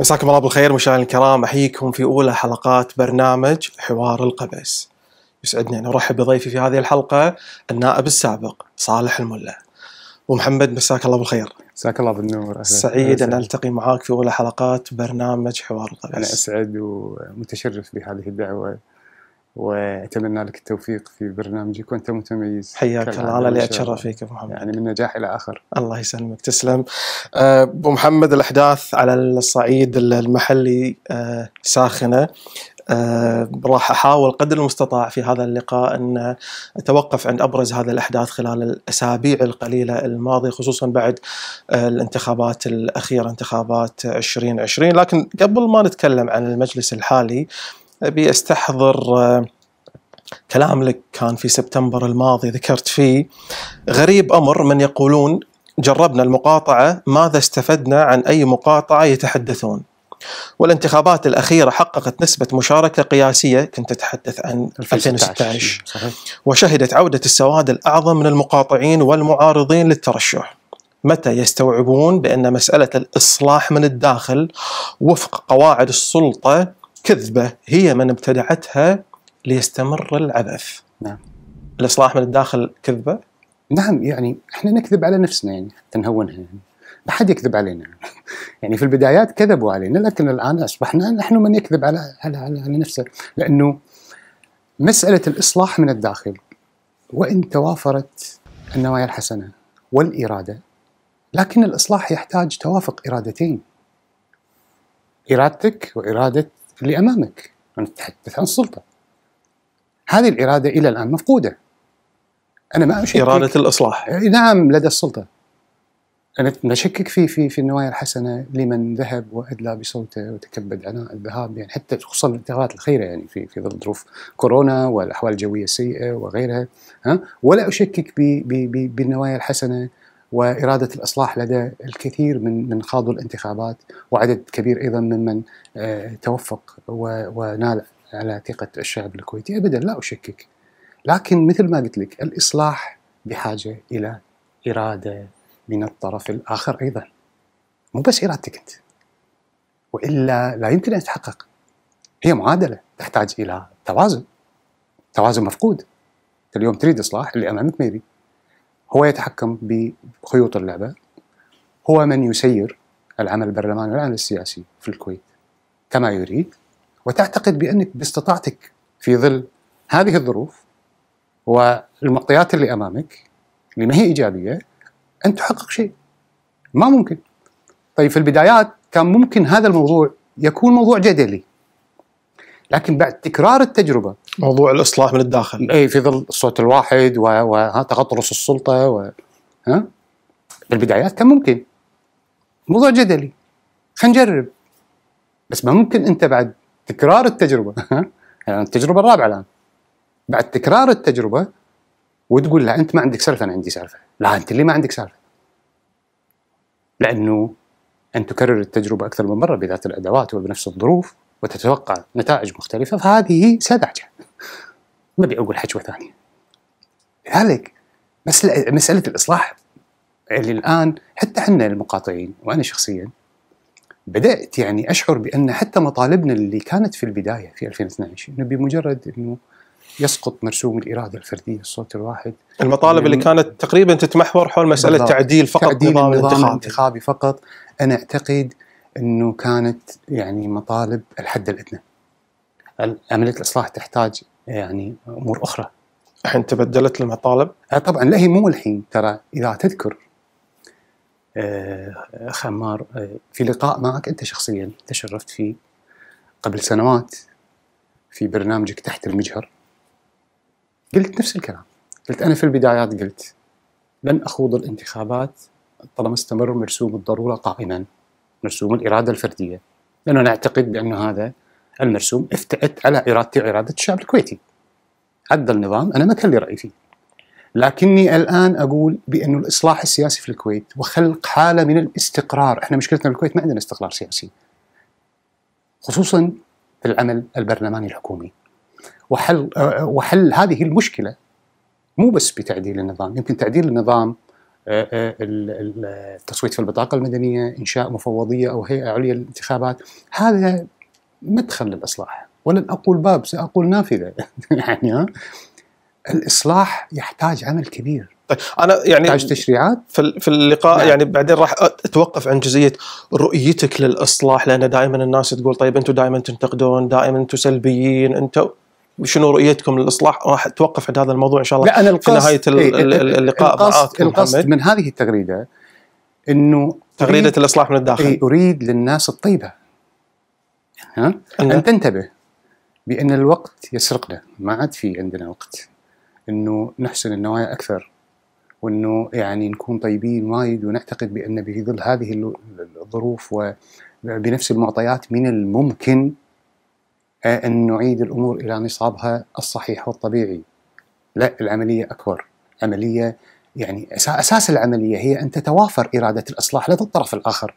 مساكم الله بالخير مشاهدينا الكرام احييكم في اولى حلقات برنامج حوار القبس. يسعدني ان ارحب بضيفي في هذه الحلقه النائب السابق صالح الملا. ومحمد مساك الله بالخير. مساك الله بالنور اهلا سعيد ان التقي معاك في اولى حلقات برنامج حوار القبس. انا اسعد ومتشرف بهذه الدعوه واتمنى لك التوفيق في برنامجك وانت متميز حياك الله انا اللي اتشرف فيك ابو محمد يعني من نجاح الى اخر الله يسلمك تسلم آه، ابو محمد الاحداث على الصعيد المحلي آه، ساخنه أه راح احاول قدر المستطاع في هذا اللقاء ان اتوقف عند ابرز هذه الاحداث خلال الاسابيع القليله الماضيه خصوصا بعد آه، الانتخابات الاخيره انتخابات 2020 لكن قبل ما نتكلم عن المجلس الحالي ابي استحضر آه، كلام لك كان في سبتمبر الماضي ذكرت فيه غريب امر من يقولون جربنا المقاطعه ماذا استفدنا عن اي مقاطعه يتحدثون والانتخابات الأخيرة حققت نسبة مشاركة قياسية كنت أتحدث عن 2016 صحيح. وشهدت عودة السواد الأعظم من المقاطعين والمعارضين للترشح متى يستوعبون بأن مسألة الإصلاح من الداخل وفق قواعد السلطة كذبة هي من ابتدعتها ليستمر العبث نعم الإصلاح من الداخل كذبة نعم يعني احنا نكذب على نفسنا يعني حتى نهونها يعني ما حد يكذب علينا يعني في البدايات كذبوا علينا لكن الآن أصبحنا نحن من يكذب على على على, على نفسه لأنه مسألة الإصلاح من الداخل وإن توافرت النوايا الحسنة والإرادة لكن الإصلاح يحتاج توافق إرادتين إرادتك وإرادة اللي امامك انا اتحدث عن السلطه هذه الاراده الى الان مفقوده انا ما اشكك اراده الاصلاح نعم لدى السلطه انا اشكك في في في النوايا الحسنه لمن ذهب وادلى بصوته وتكبد عناء الذهاب يعني حتى خصوصا الانتخابات الخيره يعني في في ظل ظروف كورونا والاحوال الجويه السيئه وغيرها ها ولا اشكك بالنوايا الحسنه واراده الاصلاح لدى الكثير من من خاضوا الانتخابات وعدد كبير ايضا ممن آه، توفق ونال على ثقه الشعب الكويتي ابدا لا اشكك لكن مثل ما قلت لك الاصلاح بحاجه الى اراده من الطرف الاخر ايضا مو بس ارادتك انت والا لا يمكن ان تتحقق هي معادله تحتاج الى توازن توازن مفقود اليوم تريد اصلاح اللي امامك ما يريد هو يتحكم بخيوط اللعبة هو من يسير العمل البرلماني والعمل السياسي في الكويت كما يريد وتعتقد بأنك باستطاعتك في ظل هذه الظروف والمعطيات اللي أمامك اللي ما هي إيجابية أن تحقق شيء ما ممكن طيب في البدايات كان ممكن هذا الموضوع يكون موضوع جدلي لكن بعد تكرار التجربة موضوع الاصلاح من الداخل اي في ظل الصوت الواحد وتغطرس السلطه و... ها بالبدايات كان ممكن موضوع جدلي خلينا نجرب بس ما ممكن انت بعد تكرار التجربه يعني التجربه الرابعه الان بعد تكرار التجربه وتقول لا انت ما عندك سالفه انا عندي سالفه لا انت اللي ما عندك سالفه لانه ان تكرر التجربه اكثر من مره بذات الادوات وبنفس الظروف وتتوقع نتائج مختلفه فهذه سذاجه ما ابي اقول حجوه ثانيه لذلك مسألة, مسألة الإصلاح اللي الآن حتى احنا المقاطعين وأنا شخصيا بدأت يعني أشعر بأن حتى مطالبنا اللي كانت في البداية في 2012 أنه بمجرد أنه يسقط مرسوم الإرادة الفردية الصوت الواحد المطالب اللي يعني كانت تقريبا تتمحور حول مسألة تعديل فقط تعديل نظام, النظام الانتخابي فقط أنا أعتقد أنه كانت يعني مطالب الحد الأدنى عملية الإصلاح تحتاج يعني امور اخرى الحين تبدلت المطالب؟ آه طبعا لا هي مو الحين ترى اذا تذكر آه، اخ عمار آه، في لقاء معك انت شخصيا تشرفت فيه قبل سنوات في برنامجك تحت المجهر قلت نفس الكلام قلت انا في البدايات قلت لن اخوض الانتخابات طالما استمر مرسوم الضروره قائما مرسوم الاراده الفرديه لانه نعتقد بان هذا المرسوم افتعلت على إرادتي وإرادة الشعب الكويتي عدل النظام أنا ما كان لي رأي فيه لكني الآن أقول بأن الإصلاح السياسي في الكويت وخلق حالة من الاستقرار إحنا مشكلتنا بالكويت ما عندنا استقرار سياسي خصوصا في العمل البرلماني الحكومي وحل, آه، وحل هذه المشكلة مو بس بتعديل النظام يمكن تعديل النظام آه، آه، التصويت في البطاقة المدنية إنشاء مفوضية أو هيئة عليا للانتخابات هذا مدخل للاصلاح ولن اقول باب ساقول نافذه يعني ها الاصلاح يحتاج عمل كبير طيب انا يعني يحتاج تشريعات في اللقاء نعم. يعني بعدين راح اتوقف عن جزئيه رؤيتك للاصلاح لان دائما الناس تقول طيب انتم دائما تنتقدون دائما انتم سلبيين انتم شنو رؤيتكم للاصلاح راح اتوقف عند هذا الموضوع ان شاء الله لا أنا القصد في نهايه إيه، إيه، اللقاء القصد القصد من هذه التغريده انه تغريده الاصلاح من الداخل إيه، اريد للناس الطيبه ها ان تنتبه بان الوقت يسرقنا ما عاد في عندنا وقت انه نحسن النوايا اكثر وانه يعني نكون طيبين وايد ونعتقد بان في ظل هذه الظروف وبنفس المعطيات من الممكن آه، ان نعيد الامور الى نصابها الصحيح والطبيعي. لا العمليه اكبر، عمليه يعني اساس العمليه هي ان تتوافر اراده الاصلاح لدى الطرف الاخر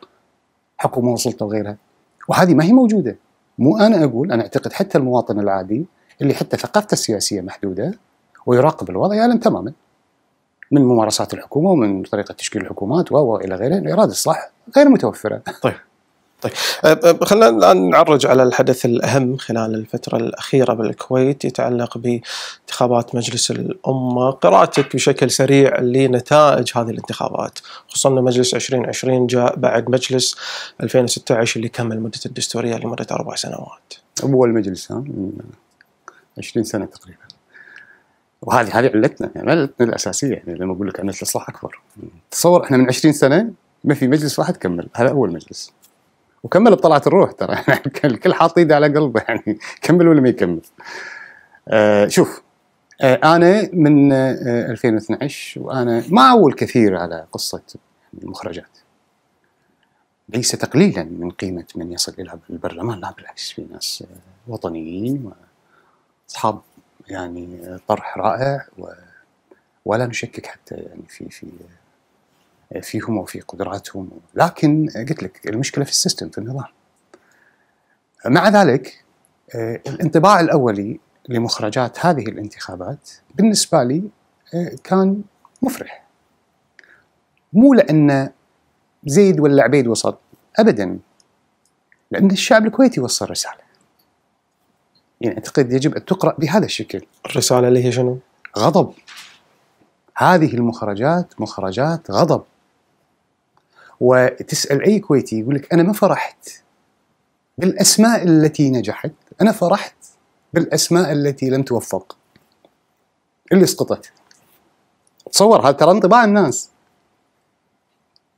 حكومه وسلطه وغيرها. وهذه ما هي موجوده مو انا اقول انا اعتقد حتى المواطن العادي اللي حتى ثقافته السياسيه محدوده ويراقب الوضع يعلم تماما من ممارسات الحكومه ومن طريقه تشكيل الحكومات و الى غيره الاراده اصلاح غير متوفره طيب طيب أه، أه، خلينا الان نعرج على الحدث الاهم خلال الفتره الاخيره بالكويت يتعلق بانتخابات مجلس الامه، قراءتك بشكل سريع لنتائج هذه الانتخابات، خصوصا ان مجلس 2020 جاء بعد مجلس 2016 اللي كمل مدة الدستوريه لمده اربع سنوات. اول مجلس ها 20 سنه تقريبا. وهذه هذه علتنا يعني علتنا الاساسيه يعني لما اقول لك ان الاصلاح اكبر. تصور احنا من 20 سنه ما في مجلس واحد كمل، هذا اول مجلس. وكمل بطلعه الروح ترى الكل حاط ايده على قلبه يعني كمل ولا ما يكمل آه، شوف آه، انا من 2012 آه، وانا ما اول كثير على قصه المخرجات ليس تقليلا من قيمه من يصل الى البرلمان لا بالعكس في ناس وطنيين واصحاب يعني طرح رائع ولا نشكك حتى يعني في في فيهم وفي قدراتهم لكن قلت لك المشكله في السيستم في النظام مع ذلك آه، الانطباع الاولي لمخرجات هذه الانتخابات بالنسبه لي آه، كان مفرح مو لان زيد ولا عبيد وصل ابدا لان الشعب الكويتي وصل رساله يعني اعتقد يجب ان تقرا بهذا الشكل الرساله اللي هي شنو؟ غضب هذه المخرجات مخرجات غضب وتسال اي كويتي يقول لك انا ما فرحت بالاسماء التي نجحت، انا فرحت بالاسماء التي لم توفق اللي سقطت. تصور هذا ترى انطباع الناس.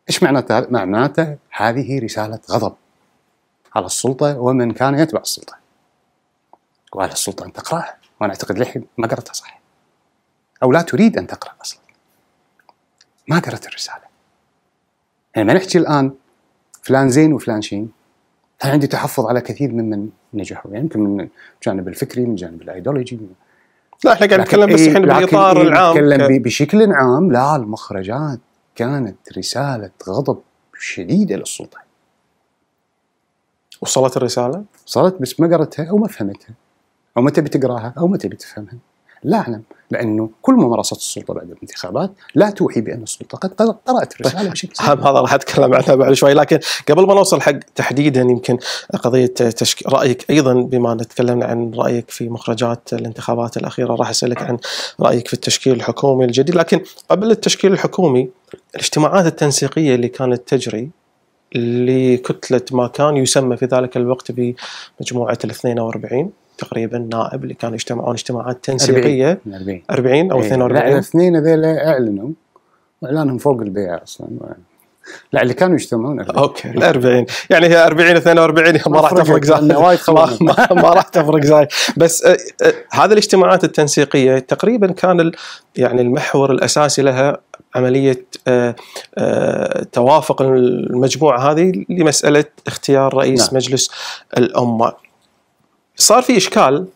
ايش معناته؟ معناته هذه رساله غضب على السلطه ومن كان يتبع السلطه. وعلى السلطه ان تقراها، وانا اعتقد للحين ما قرأتها صح. او لا تريد ان تقرا اصلا. ما قرأت الرساله. يعني ما نحكي الان فلان زين وفلان شين انا عندي تحفظ على كثير ممن نجحوا يعني يمكن من الجانب الفكري من الجانب الايديولوجي لا احنا قاعد نتكلم بس الحين إيه، بالاطار إيه، العام نتكلم ك... بشكل عام لا المخرجات كانت رساله غضب شديده للسلطه وصلت الرساله؟ وصلت بس ما قرتها او ما فهمتها او ما تبي تقراها او ما تبي تفهمها لا اعلم لانه كل ممارسات السلطه بعد الانتخابات لا توحي بان السلطه قد قرات الرساله بشكل طيب، هذا راح اتكلم عنها بعد شوي لكن قبل ما نوصل حق تحديدا يمكن قضيه تشك... رايك ايضا بما تكلمنا عن رايك في مخرجات الانتخابات الاخيره راح اسالك عن رايك في التشكيل الحكومي الجديد لكن قبل التشكيل الحكومي الاجتماعات التنسيقيه اللي كانت تجري لكتله ما كان يسمى في ذلك الوقت بمجموعه ال 42 تقريبا نائب اللي كانوا يجتمعون اجتماعات تنسيقيه 40 40 او 42 الاثنين هذول اعلنوا واعلانهم فوق البيع اصلا لا اللي كانوا يجتمعون اوكي ال 40 يعني هي 40 42 ما راح تفرق زايد ما, ما, ما راح تفرق زايد بس آه آه هذه الاجتماعات التنسيقيه تقريبا كان يعني المحور الاساسي لها عمليه آه توافق المجموعه هذه لمساله اختيار رئيس نعم. مجلس الامه صار في اشكال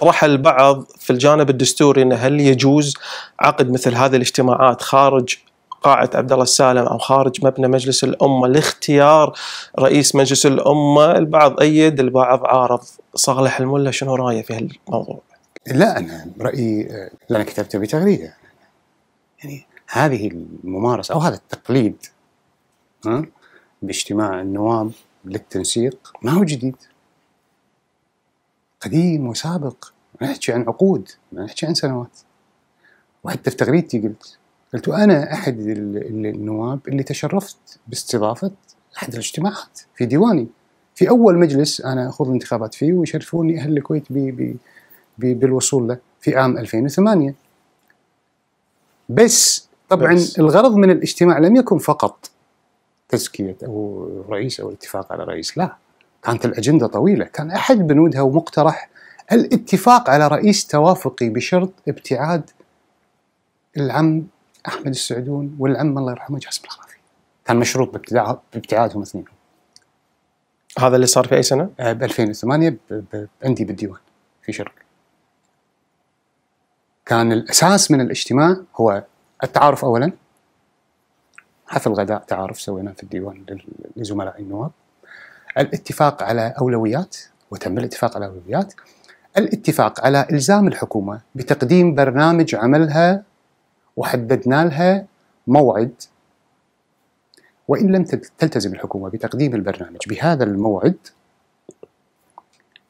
طرح البعض في الجانب الدستوري انه هل يجوز عقد مثل هذه الاجتماعات خارج قاعة عبد الله السالم أو خارج مبنى مجلس الأمة لاختيار رئيس مجلس الأمة البعض أيد البعض عارض صالح الملا شنو رأيه في هالموضوع؟ لا أنا رأيي أه، اللي أنا كتبته بتغريدة يعني هذه الممارسة أو هذا التقليد ها أه، باجتماع النواب للتنسيق ما هو جديد قديم وسابق نحكي عن عقود ما نحكي عن سنوات وحتى في تغريدتي قلت قلت انا احد النواب اللي تشرفت باستضافه احد الاجتماعات في ديواني في اول مجلس انا اخوض الانتخابات فيه ويشرفوني اهل الكويت بي بي بي بالوصول له في عام 2008 بس طبعا بس. الغرض من الاجتماع لم يكن فقط تزكيه او رئيس او الاتفاق على رئيس لا كانت الأجندة طويلة كان أحد بنودها ومقترح الاتفاق على رئيس توافقي بشرط ابتعاد العم أحمد السعدون والعم الله يرحمه جاسم الخرافي كان مشروط بابتعادهم اثنينهم هذا اللي صار في أي سنة؟ آه، ب 2008 عندي بالديوان في شرق كان الأساس من الاجتماع هو التعارف أولا حفل غداء تعارف سويناه في الديوان لزملاء النواب الاتفاق على أولويات وتم الاتفاق على أولويات الاتفاق على إلزام الحكومة بتقديم برنامج عملها وحددنا لها موعد وإن لم تلتزم الحكومة بتقديم البرنامج بهذا الموعد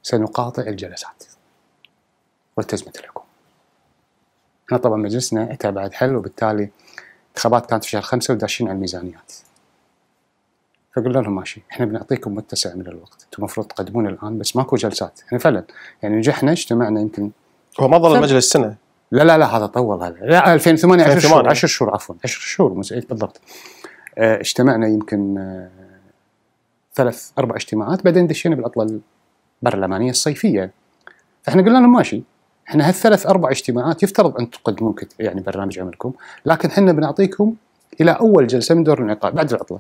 سنقاطع الجلسات والتزمت الحكومة احنا طبعا مجلسنا اتى بعد حل وبالتالي انتخابات كانت في شهر خمسة وداشين على الميزانيات فقلنا لهم ماشي احنا بنعطيكم متسع من الوقت انتم المفروض تقدمون الان بس ماكو جلسات احنا يعني فعلا يعني نجحنا اجتمعنا يمكن هو ما ظل المجلس سنه لا لا لا هذا طول هذا لا 2008 10 شهور 10 شهور عفوا 10 شهور بالضبط آه، اجتمعنا يمكن آه، ثلاث اربع اجتماعات بعدين دشينا بالعطله البرلمانيه الصيفيه فاحنا قلنا لهم ماشي احنا هالثلاث اربع اجتماعات يفترض ان تقدمون يعني برنامج عملكم لكن احنا بنعطيكم الى اول جلسه من دور الانعقاد بعد العطله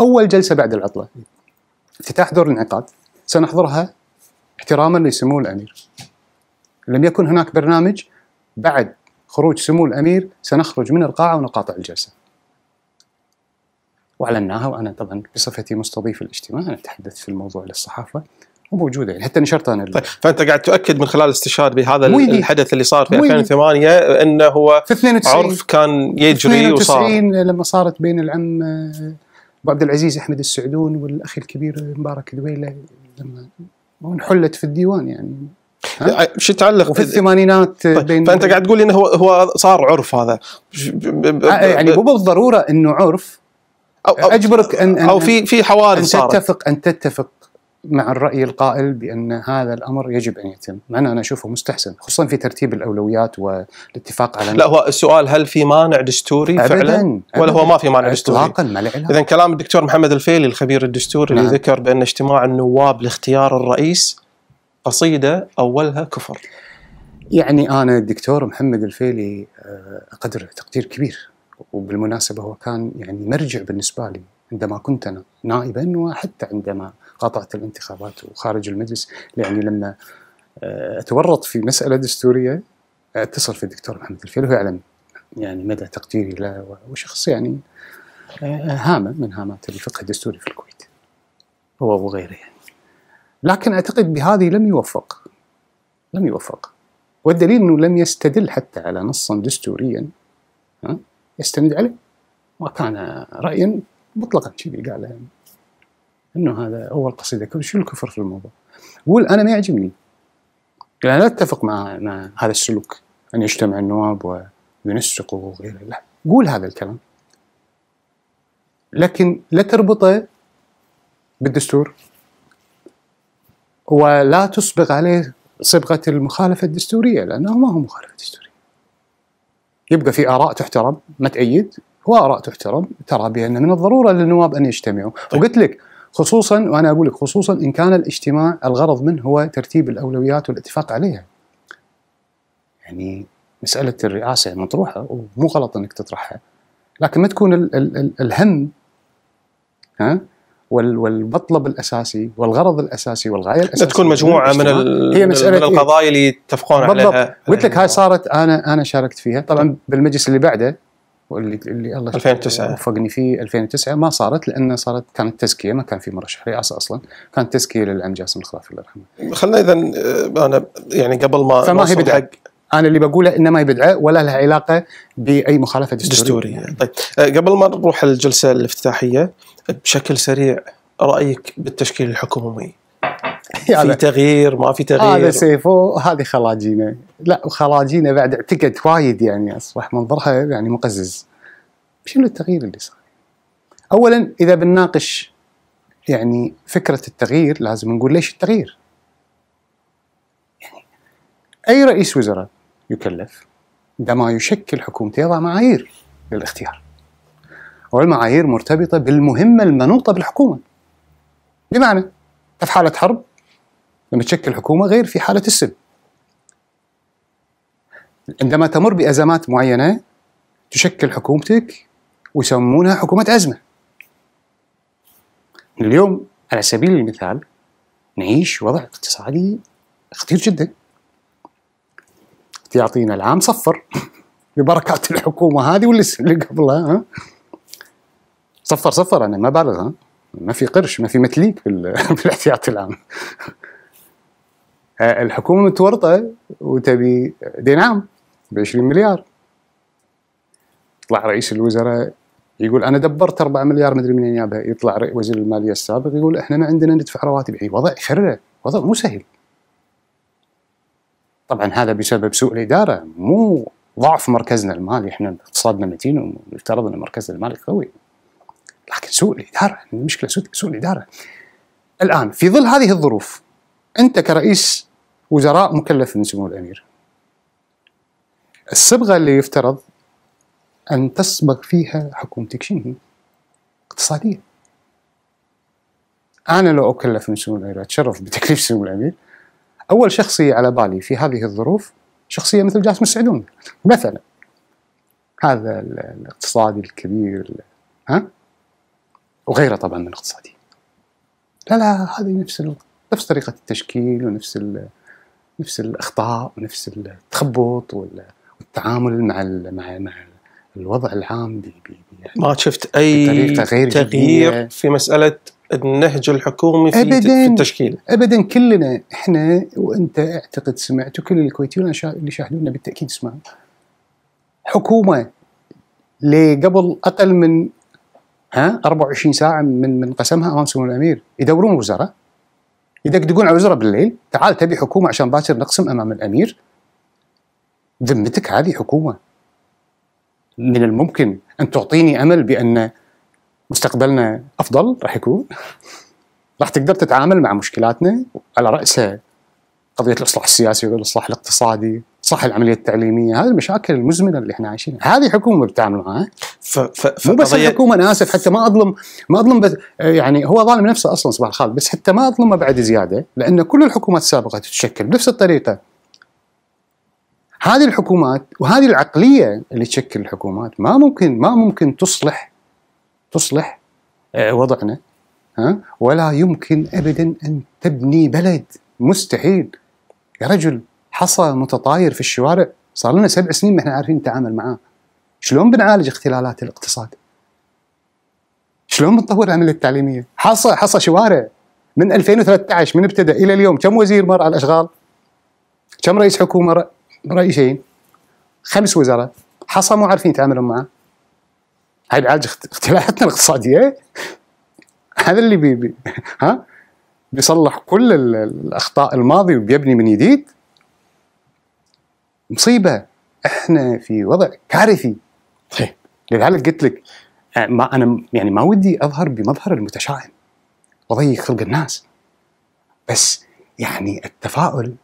اول جلسه بعد العطله افتتاح دور الانعقاد سنحضرها احتراما لسمو الامير لم يكن هناك برنامج بعد خروج سمو الامير سنخرج من القاعه ونقاطع الجلسه واعلناها وانا طبعا بصفتي مستضيف الاجتماع انا اتحدث في الموضوع للصحافه وموجوده يعني حتى نشرت انا طيب فانت قاعد تؤكد من خلال استشهاد بهذا الحدث اللي صار في 2008 انه هو في 92 عرف كان يجري 92 وصار 92 لما صارت بين العم آه، ابو عبد العزيز احمد السعدون والاخ الكبير مبارك دويله لما انحلت في الديوان يعني شو تعلق في الثمانينات طيب بين فانت قاعد تقول انه هو هو صار عرف هذا آه، يعني مو بالضروره انه عرف أو, أو اجبرك ان, او في في حوادث ان تتفق ان تتفق مع الرأي القائل بأن هذا الأمر يجب أن يتم مع أنا أشوفه مستحسن خصوصا في ترتيب الأولويات والاتفاق على لا هو السؤال هل في مانع دستوري أبداً فعلا أبداً ولا هو ما في مانع دستوري إطلاقا ما إذا كلام الدكتور محمد الفيلي الخبير الدستوري نعم. اللي ذكر بأن اجتماع النواب لاختيار الرئيس قصيدة أولها كفر يعني أنا الدكتور محمد الفيلي آه، أقدر تقدير كبير وبالمناسبة هو كان يعني مرجع بالنسبة لي عندما كنت أنا نائبا وحتى عندما قاطعت الانتخابات وخارج المجلس يعني لما آه، اتورط في مساله دستوريه اتصل في الدكتور محمد الفيل ويعلم يعني مدى تقديري له وشخص يعني آه، هامه من هامات الفقه الدستوري في الكويت هو وغيره يعني لكن اعتقد بهذه لم يوفق لم يوفق والدليل انه لم يستدل حتى على نصا دستوريا آه، يستند عليه وكان رايا مطلقا كذي قال يعني انه هذا هو القصيده شو الكفر في الموضوع انا ما يعجبني انا يعني لا اتفق مع, مع هذا السلوك ان يجتمع النواب وينسقوا وغيره لا قول هذا الكلام لكن لا تربطه بالدستور ولا تصبغ عليه صبغه المخالفه الدستوريه لانه ما هو مخالفه دستوريه. يبقى في اراء تحترم ما تأيد واراء تحترم ترى بان من الضروره للنواب ان يجتمعوا طيب. وقلت لك خصوصا وانا اقول لك خصوصا ان كان الاجتماع الغرض منه هو ترتيب الاولويات والاتفاق عليها. يعني مساله الرئاسه مطروحه ومو غلط انك تطرحها. لكن ما تكون الـ الـ الـ الهم ها والمطلب الاساسي والغرض الاساسي والغايه الاساسيه تكون مجموعه من, هي مسألة من إيه؟ القضايا اللي يتفقون عليها قلت لك هاي صارت انا انا شاركت فيها طبعا بالمجلس اللي بعده واللي اللي الله 2009 وفقني فيه 2009 ما صارت لان صارت كانت تزكيه ما كان في مرشح رئاسه اصلا كانت تزكيه للعم جاسم الخلافي الله يرحمه خلينا اذا آه، انا يعني قبل ما فما هي بدعه انا اللي بقوله انه ما هي بدعه ولا لها علاقه باي مخالفه دستوريه, دستورية. طيب آه، قبل ما نروح الجلسه الافتتاحيه بشكل سريع رايك بالتشكيل الحكومي في تغيير ما في تغيير هذا سيفو هذه خلاجينه لا وخراجينا بعد اعتقد وايد يعني اصبح منظرها يعني مقزز شنو التغيير اللي صار اولا اذا بنناقش يعني فكره التغيير لازم نقول ليش التغيير يعني اي رئيس وزراء يكلف عندما يشكل حكومته يضع معايير للاختيار والمعايير مرتبطه بالمهمه المنوطه بالحكومه بمعنى في حاله حرب لما تشكل حكومه غير في حاله السلم عندما تمر بأزمات معينة تشكل حكومتك ويسمونها حكومة أزمة اليوم على سبيل المثال نعيش وضع اقتصادي خطير جدا يعطينا العام صفر ببركات الحكومة هذه واللي اللي قبلها ها؟ صفر صفر أنا ما بالغ ها؟ ما في قرش ما في متليك الاحتياط العام آه، الحكومة متورطة وتبي دين عام ب 20 مليار يطلع رئيس الوزراء يقول انا دبرت 4 مليار مدري منين جابها يطلع وزير الماليه السابق يقول احنا ما عندنا ندفع رواتب يعني وضع خرع وضع مو سهل طبعا هذا بسبب سوء الاداره مو ضعف مركزنا المالي احنا اقتصادنا متين ويفترض ان مركزنا المالي قوي لكن سوء الاداره المشكله سوء الاداره الان في ظل هذه الظروف انت كرئيس وزراء مكلف من سمو الامير الصبغة اللي يفترض أن تصبغ فيها حكومتك شنو هي؟ اقتصادية أنا لو أكلف من سمو الأمير أتشرف بتكليف سمو الأمير أول شخصية على بالي في هذه الظروف شخصية مثل جاسم السعدون مثلا هذا الاقتصادي الكبير ها وغيره طبعا من الاقتصادي لا لا هذه نفس نفس طريقة التشكيل ونفس نفس الأخطاء ونفس التخبط ولا التعامل مع ال مع مع الوضع العام بي بي يعني ما شفت اي غير تغيير جديدة. في مساله النهج الحكومي في, أبداً في التشكيل ابدا كلنا احنا وانت اعتقد سمعت وكل الكويتيون اللي شاهدونا بالتاكيد سمعوا حكومه لقبل اقل من ها 24 ساعه من من قسمها امام سمو الامير يدورون وزراء يدقدقون على وزراء بالليل تعال تبي حكومه عشان باكر نقسم امام الامير ذمتك هذه حكومه من الممكن ان تعطيني امل بان مستقبلنا افضل راح يكون راح تقدر تتعامل مع مشكلاتنا على راسها قضيه الاصلاح السياسي والاصلاح الاقتصادي صح العمليه التعليميه هذه المشاكل المزمنه اللي احنا عايشينها هذه حكومه بتتعامل معها ف ف مو بس الحكومه انا اسف حتى ما اظلم ما اظلم بس يعني هو ظالم نفسه اصلا صباح الخالد بس حتى ما اظلمه بعد زياده لان كل الحكومات السابقه تتشكل بنفس الطريقه هذه الحكومات وهذه العقليه اللي تشكل الحكومات ما ممكن ما ممكن تصلح تصلح آه، وضعنا ها ولا يمكن ابدا ان تبني بلد مستحيل يا رجل حصى متطاير في الشوارع صار لنا سبع سنين ما احنا عارفين نتعامل معاه شلون بنعالج اختلالات الاقتصاد شلون بنطور العمليه التعليميه حصى حصى شوارع من 2013 من ابتدى الى اليوم كم وزير مر على الاشغال كم رئيس حكومه رئيسين خمس وزراء حصل مو عارفين يتعاملون معه هاي بعالج اختلافاتنا الاقتصاديه هذا اللي بي بي ها بيصلح كل الاخطاء الماضي وبيبني من جديد مصيبه احنا في وضع كارثي لذلك قلت لك آه، ما انا يعني ما ودي اظهر بمظهر المتشائم واضيق خلق الناس بس يعني التفاؤل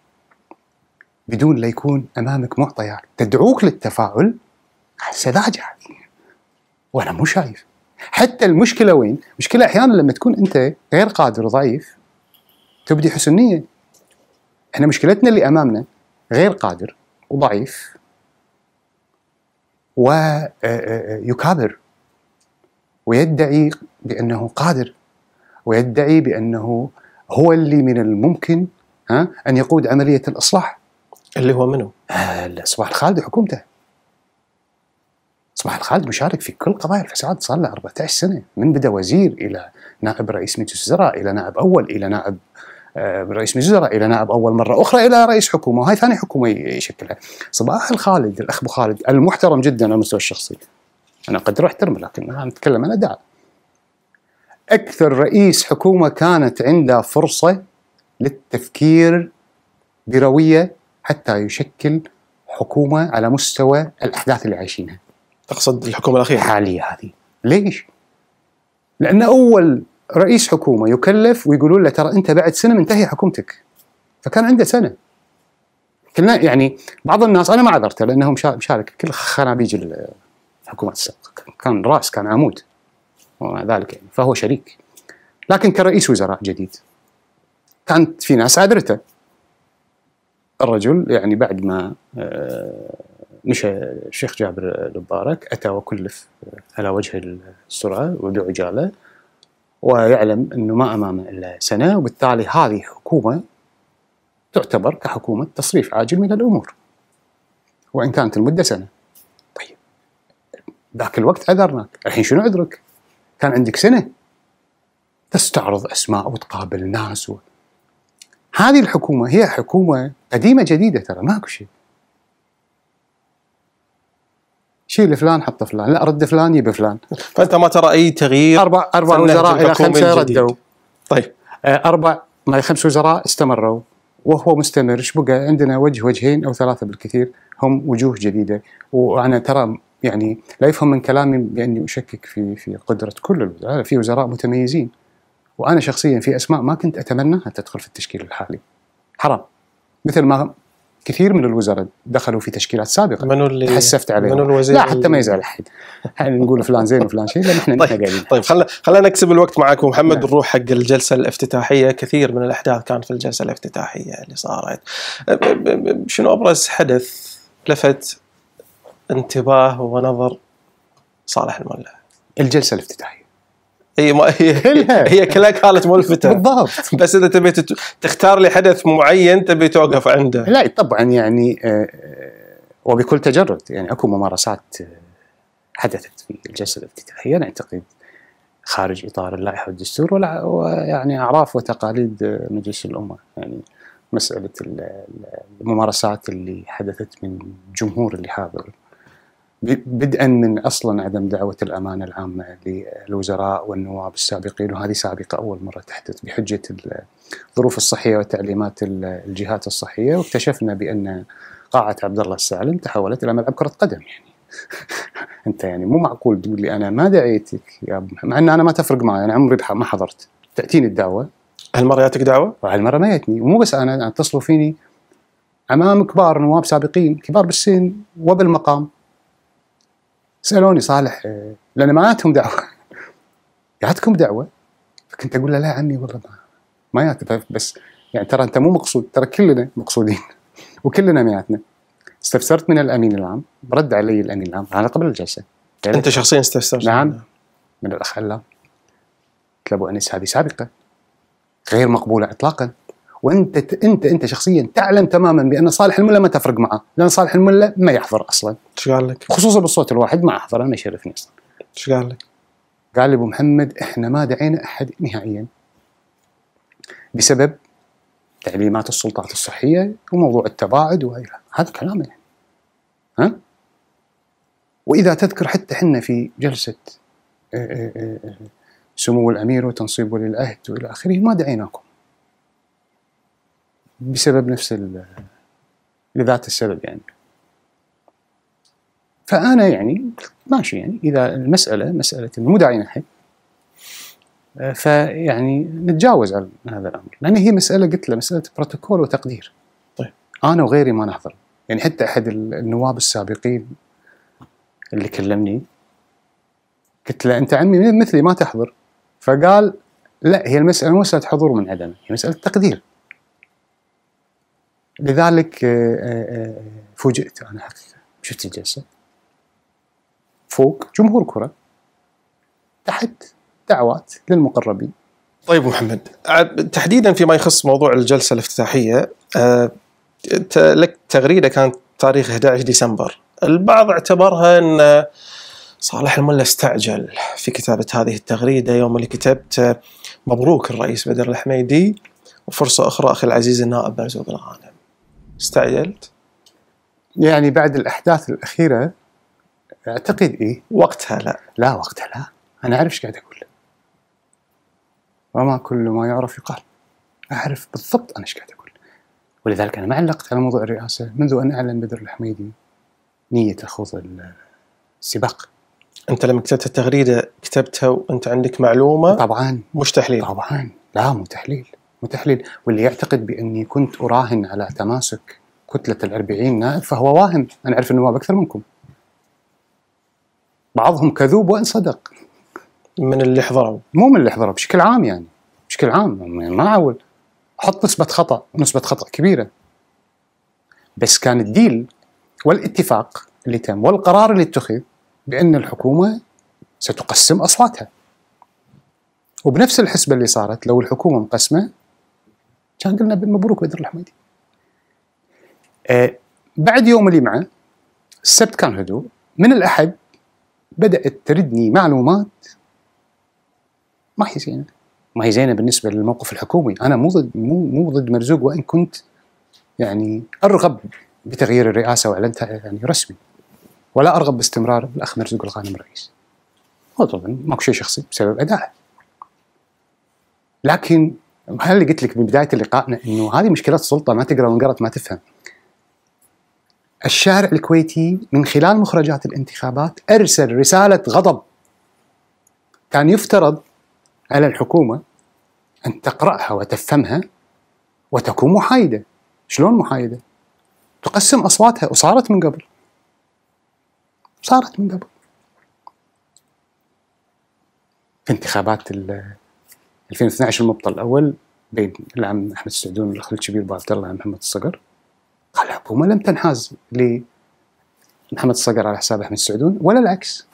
بدون لا يكون امامك معطيات تدعوك للتفاعل سذاجه وانا مو شايف حتى المشكله وين؟ المشكله احيانا لما تكون انت غير قادر وضعيف تبدي حسن نيه احنا مشكلتنا اللي امامنا غير قادر وضعيف ويكابر آه، آه، آه، ويدعي بانه قادر ويدعي بانه هو اللي من الممكن ها ان يقود عمليه الاصلاح اللي هو منو؟ آه، صباح الخالد وحكومته صباح الخالد مشارك في كل قضايا الفساد صار له 14 سنه من بدا وزير الى نائب رئيس مجلس الوزراء الى نائب اول الى نائب آه، رئيس مجلس الوزراء الى نائب اول مره اخرى الى رئيس حكومه وهاي ثاني حكومه يشكلها صباح الخالد الاخ ابو خالد المحترم جدا على المستوى الشخصي انا قد احترمه لكن انا اتكلم انا داعي اكثر رئيس حكومه كانت عنده فرصه للتفكير برويه حتى يشكل حكومه على مستوى الاحداث اللي عايشينها. تقصد الحكومه الاخيره؟ الحاليه هذه. ليش؟ لان اول رئيس حكومه يكلف ويقولون له ترى انت بعد سنه منتهي حكومتك. فكان عنده سنه. كنا يعني بعض الناس انا ما عذرته لانه مشارك كل خنابيج الحكومات السابقه كان راس كان عمود ومع ذلك يعني فهو شريك. لكن كرئيس وزراء جديد كانت في ناس عذرته الرجل يعني بعد ما آه، مشى الشيخ جابر المبارك أتى وكلف آه، على وجه السرعة ودعجالة ويعلم أنه ما أمامه إلا سنة وبالتالي هذه حكومة تعتبر كحكومة تصريف عاجل من الأمور وإن كانت المدة سنة طيب ذاك الوقت عذرناك الحين شنو عذرك كان عندك سنة تستعرض أسماء وتقابل ناس و... هذه الحكومة هي حكومة قديمة جديدة ترى ماكو شيء شيل فلان حط فلان لا رد فلان يبي فلان فانت ما ترى اي تغيير اربع اربع وزراء الى خمسه ردوا طيب آه، اربع ما خمس وزراء استمروا وهو مستمر ايش بقى عندنا وجه وجهين او ثلاثه بالكثير هم وجوه جديده وانا ترى يعني لا يفهم من كلامي باني يعني اشكك في في قدره كل الوزراء في وزراء متميزين وانا شخصيا في اسماء ما كنت اتمنى ان تدخل في التشكيل الحالي حرام مثل ما كثير من الوزراء دخلوا في تشكيلات سابقه منو اللي تحسفت عليهم منو الوزير لا حتى ما يزعل احد نقول فلان زين وفلان شيء لان احنا طيب قاعدين طيب خلينا خلينا نكسب الوقت معك محمد نروح نعم. حق الجلسه الافتتاحيه كثير من الاحداث كانت في الجلسه الافتتاحيه اللي صارت أه، أه، أه، شنو ابرز حدث لفت انتباه ونظر صالح الملا الجلسه الافتتاحيه هي إيه، ما هي إيه، كلها هي كلها كانت ملفته بالضبط بس اذا تبي تختار لي حدث معين تبي توقف عنده لا طبعا يعني آه، آه، وبكل تجرد يعني اكو ممارسات آه، حدثت في الجلسه الافتتاحيه انا اعتقد خارج اطار اللائحه والدستور ولا ويعني اعراف وتقاليد مجلس الامه يعني مساله الممارسات اللي حدثت من الجمهور اللي حاضر بدءا من اصلا عدم دعوه الامانه العامه للوزراء والنواب السابقين وهذه سابقه اول مره تحدث بحجه الظروف الصحيه وتعليمات الجهات الصحيه واكتشفنا بان قاعه عبد الله السالم تحولت الى ملعب كره قدم يعني انت يعني مو معقول تقول لي انا ما دعيتك يا مع ان انا ما تفرق معي انا عمري ما حضرت تاتيني الدعوه هالمره جاتك دعوه؟ هالمره ما جاتني ومو بس انا اتصلوا فيني امام كبار نواب سابقين كبار بالسن وبالمقام سالوني صالح آه، لان ما اتهم دعوه جاتكم دعوه فكنت اقول له لا عمي والله ما ما طيب، بس يعني ترى انت مو مقصود ترى كلنا مقصودين وكلنا مياتنا استفسرت من الامين العام رد علي الامين العام هذا قبل الجلسه انت شخصيا استفسرت نعم من الاخ علام قلت له ابو انس هذه سابقه غير مقبوله اطلاقا وانت انت انت شخصيا تعلم تماما بان صالح الملا ما تفرق معه، لان صالح الملا ما يحضر اصلا. ايش قال لك؟ خصوصا بالصوت الواحد ما احضر انا يشرفني اصلا. ايش قال لك؟ قال لي ابو محمد احنا ما دعينا احد نهائيا. بسبب تعليمات السلطات الصحيه وموضوع التباعد وغيرها، هذا كلامه يعني. ها؟ واذا تذكر حتى احنا في جلسه آه، آه، آه، سمو الامير وتنصيب ولي العهد والى اخره ما دعيناكم. بسبب نفس لذات السبب يعني فأنا يعني ماشي يعني إذا المسألة مسألة مو داعي حي آه، فيعني نتجاوز على هذا الأمر لأن هي مسألة قلت له مسألة بروتوكول وتقدير طيب أنا وغيري ما نحضر يعني حتى أحد النواب السابقين اللي كلمني قلت له أنت عمي مثلي ما تحضر فقال لا هي المسألة مو مسألة حضور من عدم هي مسألة تقدير لذلك آه، آه، آه، فوجئت انا حقيقه شفت الجلسه فوق جمهور كره تحت دعوات للمقربين طيب محمد تحديدا فيما يخص موضوع الجلسه الافتتاحيه لك تغريده كانت تاريخ 11 ديسمبر البعض اعتبرها ان صالح الملا استعجل في كتابه هذه التغريده يوم اللي كتبت مبروك الرئيس بدر الحميدي وفرصه اخرى اخي العزيز النائب مرزوق الغانم استعجلت؟ يعني بعد الاحداث الاخيره اعتقد ايه وقتها لا لا وقتها لا انا اعرف ايش قاعد اقول وما كل ما يعرف يقال اعرف بالضبط انا ايش قاعد اقول ولذلك انا ما علقت على موضوع الرئاسه منذ ان اعلن بدر الحميدي نيه خوض السباق انت لما كتبت التغريده كتبتها وانت عندك معلومه طبعا مش تحليل طبعا لا مو تحليل متحلل واللي يعتقد بأني كنت أراهن على تماسك كتلة الأربعين نائب فهو واهم أنا أعرف النواب أكثر منكم بعضهم كذوب وإن صدق من اللي حضروا مو من اللي حضروا بشكل عام يعني بشكل عام يعني ما أعول حط نسبة خطأ نسبة خطأ كبيرة بس كان الديل والاتفاق اللي تم والقرار اللي اتخذ بأن الحكومة ستقسم أصواتها وبنفس الحسبة اللي صارت لو الحكومة مقسمة كان قلنا مبروك بدر الحميدي آه، بعد يوم الجمعة السبت كان هدوء من الأحد بدأت تردني معلومات ما هي زينة ما هي زينة بالنسبة للموقف الحكومي أنا مو ضد مو, مو ضد مرزوق وإن كنت يعني أرغب بتغيير الرئاسة وأعلنتها يعني رسمي ولا أرغب باستمرار الأخ مرزوق الغانم الرئيس طبعا ماكو شيء شخصي بسبب أدائه لكن انا اللي قلت لك من بدايه لقائنا انه هذه مشكله السلطه ما تقرا وان ما تفهم. الشارع الكويتي من خلال مخرجات الانتخابات ارسل رساله غضب. كان يفترض على الحكومه ان تقراها وتفهمها وتكون محايده. شلون محايده؟ تقسم اصواتها وصارت من قبل. صارت من قبل. في انتخابات 2012 المبطل الاول بين العم احمد السعدون والاخ الكبير عبد الله محمد الصقر الحكومه لم تنحاز ل محمد الصقر على حساب احمد السعدون ولا العكس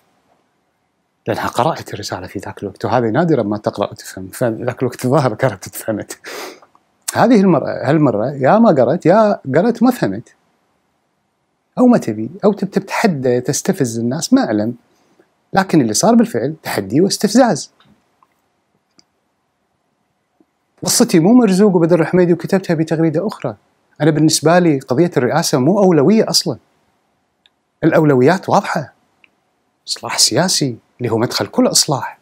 لانها قرات الرساله في ذاك الوقت وهذه نادرا ما تقرا وتفهم فذاك الوقت الظاهر كانت تفهمت هذه المرأة هالمرة يا ما قرأت يا قرأت ما فهمت أو ما تبي أو تبتحدى تتحدى تستفز الناس ما أعلم لكن اللي صار بالفعل تحدي واستفزاز قصتي مو مرزوق وبدر الحميدي وكتبتها بتغريده اخرى انا بالنسبه لي قضيه الرئاسه مو اولويه اصلا الاولويات واضحه اصلاح سياسي اللي هو مدخل كل اصلاح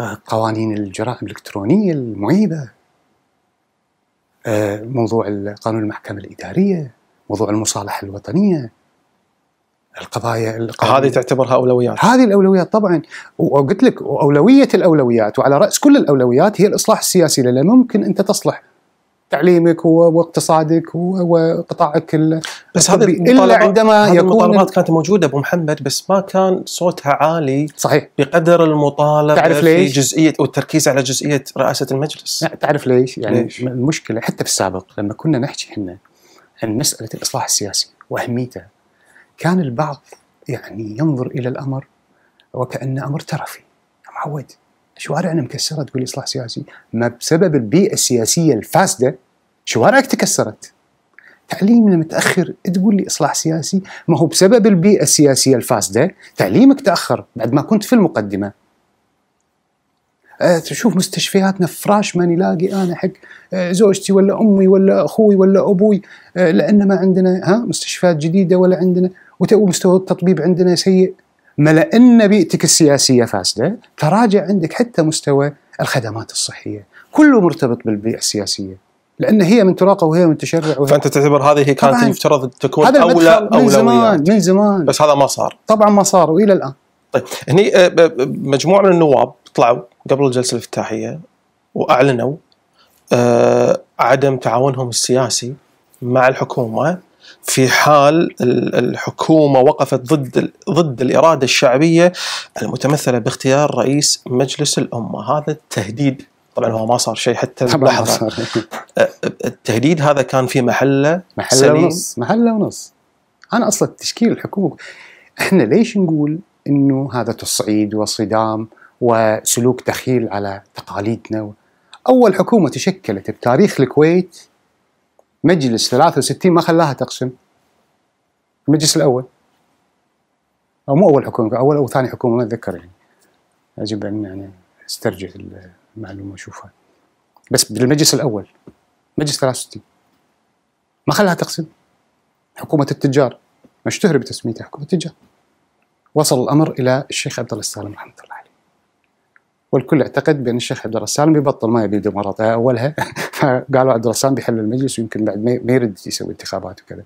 آه، قوانين الجرائم الالكترونيه المعيبه آه، موضوع قانون المحكمه الاداريه موضوع المصالحه الوطنيه القضايا هذه تعتبرها اولويات هذه الاولويات طبعا وقلت لك اولويه الاولويات وعلى راس كل الاولويات هي الاصلاح السياسي لان ممكن انت تصلح تعليمك واقتصادك وقطاعك بس هذه الا عندما يكون المطالبات كانت موجوده ابو محمد بس ما كان صوتها عالي صحيح بقدر المطالبه تعرف ليش؟ في جزئيه والتركيز على جزئيه رئاسه المجلس تعرف ليش؟ يعني ليش؟ المشكله حتى في السابق لما كنا نحكي احنا عن مساله الاصلاح السياسي واهميته كان البعض يعني ينظر إلى الأمر وكأنه أمر ترفي معود شوارعنا مكسرة تقول إصلاح سياسي ما بسبب البيئة السياسية الفاسدة شوارعك تكسرت تعليمنا متأخر تقول لي إصلاح سياسي ما هو بسبب البيئة السياسية الفاسدة تعليمك تأخر بعد ما كنت في المقدمة أه، تشوف مستشفياتنا فراش ما نلاقي انا حق أه، زوجتي ولا امي ولا اخوي ولا ابوي أه، لان ما عندنا ها مستشفيات جديده ولا عندنا وتقول مستوى التطبيب عندنا سيء ما لأن بيئتك السياسية فاسدة تراجع عندك حتى مستوى الخدمات الصحية كله مرتبط بالبيئة السياسية لأن هي من تراقه وهي من تشرع وهي فانت تعتبر هذه هي كانت يفترض تكون هذا اولى من زمان من زمان بس هذا ما صار طبعا ما صار والى الان طيب هني آه، مجموعه من النواب طلعوا قبل الجلسه الافتتاحيه واعلنوا آه، عدم تعاونهم السياسي مع الحكومه في حال الحكومه وقفت ضد ضد الاراده الشعبيه المتمثله باختيار رئيس مجلس الامه، هذا التهديد طبعا هو ما صار شيء حتى اللحظه التهديد هذا كان في محله محله سليم. ونص محله ونص انا اصلا تشكيل الحكومه احنا ليش نقول انه هذا تصعيد وصدام وسلوك دخيل على تقاليدنا اول حكومه تشكلت بتاريخ الكويت مجلس 63 ما خلاها تقسم المجلس الاول او مو اول حكومه اول او ثاني حكومه ما اتذكر يعني يجب ان يعني استرجع المعلومه واشوفها بس بالمجلس الاول مجلس 63 ما خلاها تقسم حكومه التجار اشتهر بتسميتها حكومه التجار وصل الامر الى الشيخ عبد الله السالم رحمه الله والكل اعتقد بان الشيخ عبد الرسام بيبطل ما يبي الديمقراطيه اولها فقالوا عبد الرسام بيحل المجلس ويمكن بعد ما يرد يسوي انتخابات وكذا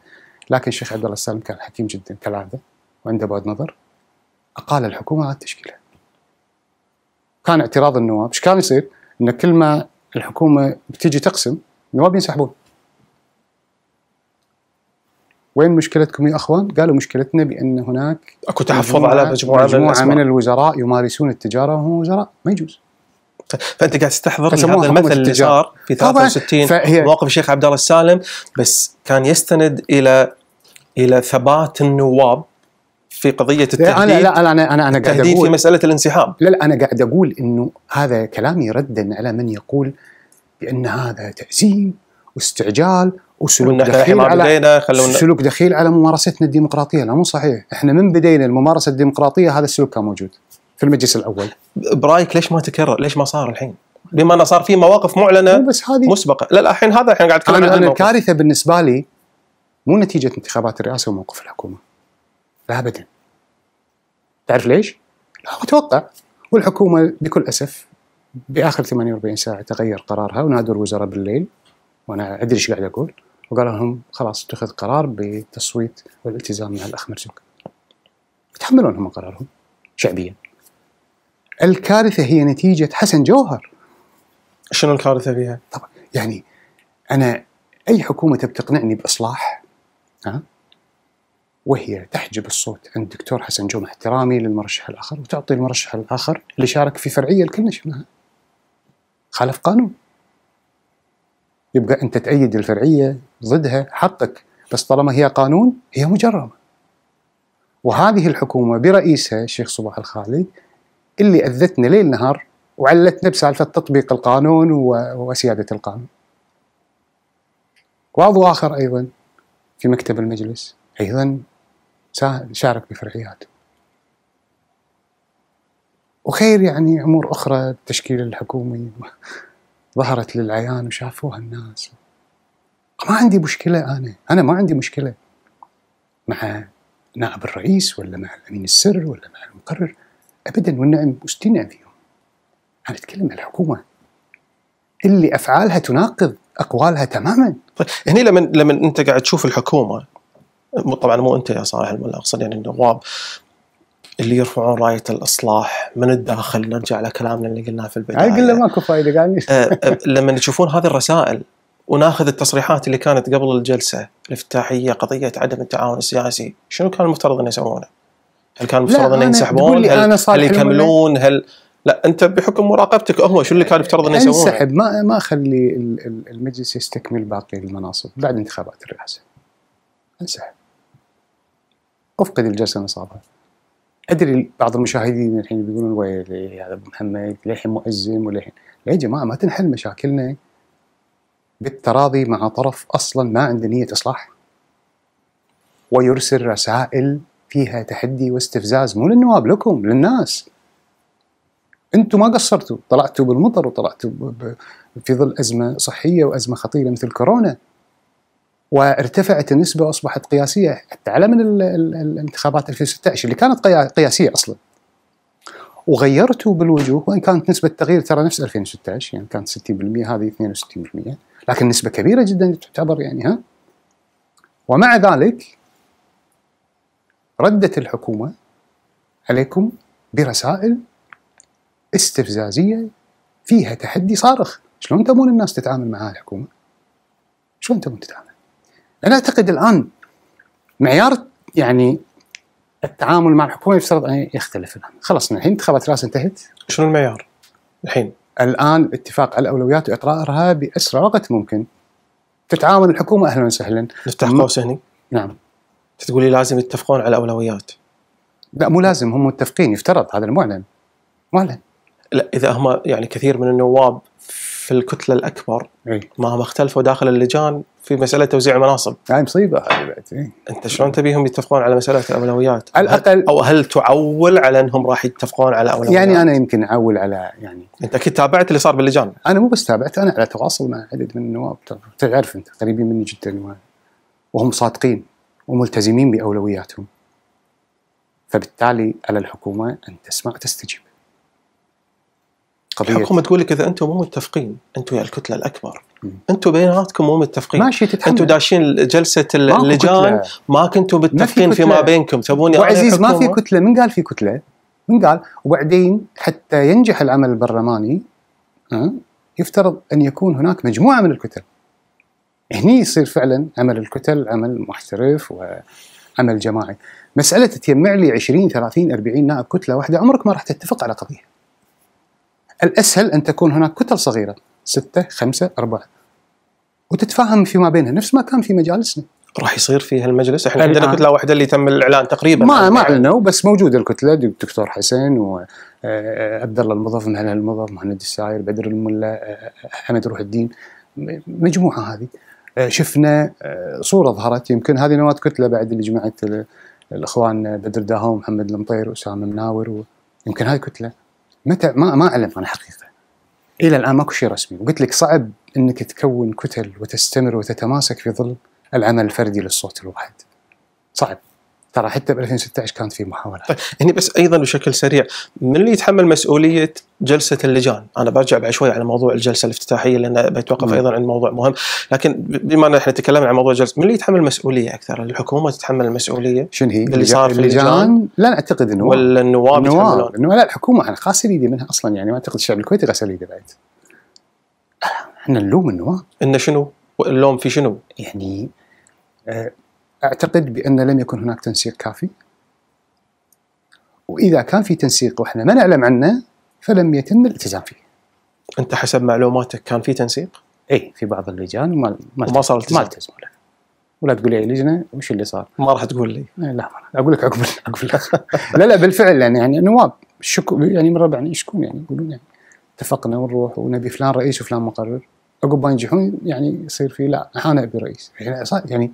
لكن الشيخ عبد الرسام كان حكيم جدا كالعاده وعنده بعد نظر اقال الحكومه عن تشكيلها كان اعتراض النواب ايش كان يصير؟ ان كل ما الحكومه بتيجي تقسم النواب ينسحبون وين مشكلتكم يا اخوان؟ قالوا مشكلتنا بان هناك اكو تحفظ على مجموعه, مجموعة من, من الوزراء يمارسون التجاره وهم وزراء ما يجوز فانت قاعد تستحضر هذا المثل اللي صار في 63 فهي موقف الشيخ عبد الله السالم بس كان يستند الى الى ثبات النواب في قضيه التهديد لا لا, لا انا انا انا قاعد اقول في مساله الانسحاب لا لا انا قاعد اقول انه هذا كلامي ردا على من يقول بان هذا تعزيم واستعجال وسلوك دخيل على خلونا سلوك دخيل على ممارستنا الديمقراطيه لا مو صحيح احنا من بدينا الممارسه الديمقراطيه هذا السلوك كان موجود في المجلس الاول برايك ليش ما تكرر ليش ما صار الحين بما انه صار في مواقف معلنه بس هذه مسبقه لا الحين هذا الحين قاعد اتكلم انا, أنا الكارثه بالنسبه لي مو نتيجه انتخابات الرئاسه وموقف الحكومه لا ابدا تعرف ليش؟ لا اتوقع والحكومه بكل اسف باخر 48 ساعه تغير قرارها ونادوا الوزراء بالليل وانا ادري ايش قاعد اقول وقال لهم خلاص اتخذ قرار بالتصويت والالتزام مع الاخ مرزوق يتحملون هم قرارهم شعبيا الكارثه هي نتيجه حسن جوهر شنو الكارثه فيها؟ طبعا يعني انا اي حكومه تبي تقنعني باصلاح ها وهي تحجب الصوت عند الدكتور حسن جوهر احترامي للمرشح الاخر وتعطي المرشح الاخر اللي شارك في فرعيه الكل نشمها خالف قانون يبقى انت تأيد الفرعيه ضدها حقك بس طالما هي قانون هي مجرمه وهذه الحكومه برئيسها الشيخ صباح الخالد اللي اذتنا ليل نهار وعلتنا بسالفه تطبيق القانون وسياده القانون وعضو اخر ايضا في مكتب المجلس ايضا شارك بفرعياته وخير يعني امور اخرى التشكيل الحكومي ظهرت للعيان وشافوها الناس ما عندي مشكلة أنا أنا ما عندي مشكلة مع نائب الرئيس ولا مع الأمين السر ولا مع المقرر أبدا والنعم مستنع فيهم أنا أتكلم عن الحكومة اللي أفعالها تناقض أقوالها تماما هني لما لما أنت قاعد تشوف الحكومة طبعا مو انت يا صالح الملا اقصد يعني النواب اللي يرفعون رايه الاصلاح من الداخل نرجع لكلامنا اللي قلناه في البدايه قلنا ماكو فايده قاعد آه، آه، لما تشوفون هذه الرسائل وناخذ التصريحات اللي كانت قبل الجلسه الافتتاحيه قضيه عدم التعاون السياسي شنو كان المفترض ان يسوونه؟ هل كان المفترض ان ينسحبون؟ هل, هل يكملون؟ هل لا انت بحكم مراقبتك هو شو اللي كان يفترض انه يسوونه؟ انسحب ما ما اخلي المجلس يستكمل باقي المناصب بعد انتخابات الرئاسه. انسحب. افقد الجلسه نصابها. ادري بعض المشاهدين الحين بيقولون ويلي هذا ابو محمد للحين مؤزم وللحين لا يا جماعه ما تنحل مشاكلنا بالتراضي مع طرف اصلا ما عنده نيه اصلاح ويرسل رسائل فيها تحدي واستفزاز مو للنواب لكم للناس انتم ما قصرتوا طلعتوا بالمطر وطلعتوا في ظل ازمه صحيه وازمه خطيره مثل كورونا وارتفعت النسبه واصبحت قياسيه حتى على من الانتخابات 2016 اللي كانت قياسيه اصلا. وغيرته بالوجوه وان كانت نسبه التغيير ترى نفس 2016 يعني كانت 60% هذه 62% لكن نسبه كبيره جدا تعتبر يعني ها ومع ذلك ردت الحكومه عليكم برسائل استفزازيه فيها تحدي صارخ شلون تبون الناس تتعامل مع الحكومه شلون تبون تتعامل انا اعتقد الان معيار يعني التعامل مع الحكومه يفترض ان يختلف الان خلاص الحين انتخابات راس انتهت شنو المعيار الحين الان اتفاق على الاولويات واقرارها باسرع وقت ممكن تتعاون الحكومه اهلا وسهلا نفتح قوس هني نعم تقولي لازم يتفقون على الاولويات لا مو لازم هم متفقين يفترض هذا المعلن معلن لا اذا هم يعني كثير من النواب في الكتله الاكبر ما هم اختلفوا داخل اللجان في مساله توزيع المناصب هاي مصيبه هذه بعد إيه. انت شلون تبيهم يتفقون على مساله الاولويات؟ على الاقل او هل تعول على انهم راح يتفقون على اولويات؟ يعني انا يمكن اعول على يعني انت اكيد تابعت اللي صار باللجان انا مو بس تابعت انا على تواصل مع عدد من النواب تعرف انت قريبين مني جدا وهم صادقين وملتزمين باولوياتهم فبالتالي على الحكومه ان تسمع تستجيب قضية الحكومة تقول لك إذا أنتم مو متفقين أنتم يا الكتلة الأكبر انتم بيناتكم مو متفقين ماشي تتحمل انتم داشين جلسه اللجان ما كنتم متفقين في فيما بينكم تبون يعني عزيز ما في كتله من قال في كتله؟ من قال؟ وبعدين حتى ينجح العمل البرلماني يفترض ان يكون هناك مجموعه من الكتل هني يصير فعلا عمل الكتل عمل محترف وعمل جماعي مسألة تجمع لي 20 30 40 نائب كتلة واحدة عمرك ما راح تتفق على قضية الأسهل أن تكون هناك كتل صغيرة ستة خمسة أربعة وتتفاهم فيما بينها نفس ما كان في مجالسنا راح يصير في هالمجلس احنا عندنا آه. كتله واحده اللي تم الاعلان تقريبا ما ما يعني اعلنوا بس موجوده الكتله الدكتور حسين وعبد آه، آه، الله المضاف مهنا المضاف مهند الساير بدر الملا حمد روح الدين مجموعه هذه شفنا صوره ظهرت يمكن هذه نواه كتله بعد اللي جمعت الاخوان بدر داهوم محمد المطير واسامه مناور يمكن هذه كتله متى ما ما اعلم انا حقيقه الى الان ماكو شيء رسمي وقلت لك صعب انك تكون كتل وتستمر وتتماسك في ظل العمل الفردي للصوت الواحد صعب ترى حتى ب 2016 كانت في محاولات طيب هني بس ايضا بشكل سريع من اللي يتحمل مسؤوليه جلسه اللجان؟ انا برجع بعد شوي على موضوع الجلسه الافتتاحيه لان بيتوقف م. ايضا عن موضوع مهم، لكن بما ان احنا تكلمنا عن موضوع الجلسه، من اللي يتحمل المسؤوليه اكثر؟ الحكومه تتحمل المسؤوليه؟ شنو هي؟ اللي صار في اللجان, اللجان؟ لا اعتقد انه ولا النواب النواب لا الحكومه انا غاسل ايدي منها اصلا يعني ما اعتقد الشعب الكويتي غاسل ايدي بعد. احنا نلوم النواب. انه شنو؟ اللوم في شنو؟ يعني آه، أعتقد بأن لم يكن هناك تنسيق كافي وإذا كان في تنسيق وإحنا ما نعلم عنه فلم يتم الالتزام فيه أنت حسب معلوماتك كان في تنسيق؟ اي في بعض اللجان ما ما صار التزام ما التزموا له ولا تقول لي لجنه وش اللي صار؟ ما راح تقول لي لا لا اقول لك عقب عقب لا لا بالفعل يعني يعني نواب شكو يعني من ربعنا يشكون يعني يقولون يعني اتفقنا ونروح ونبي فلان رئيس وفلان مقرر عقب ما ينجحون يعني يصير في لا انا ابي رئيس يعني, يعني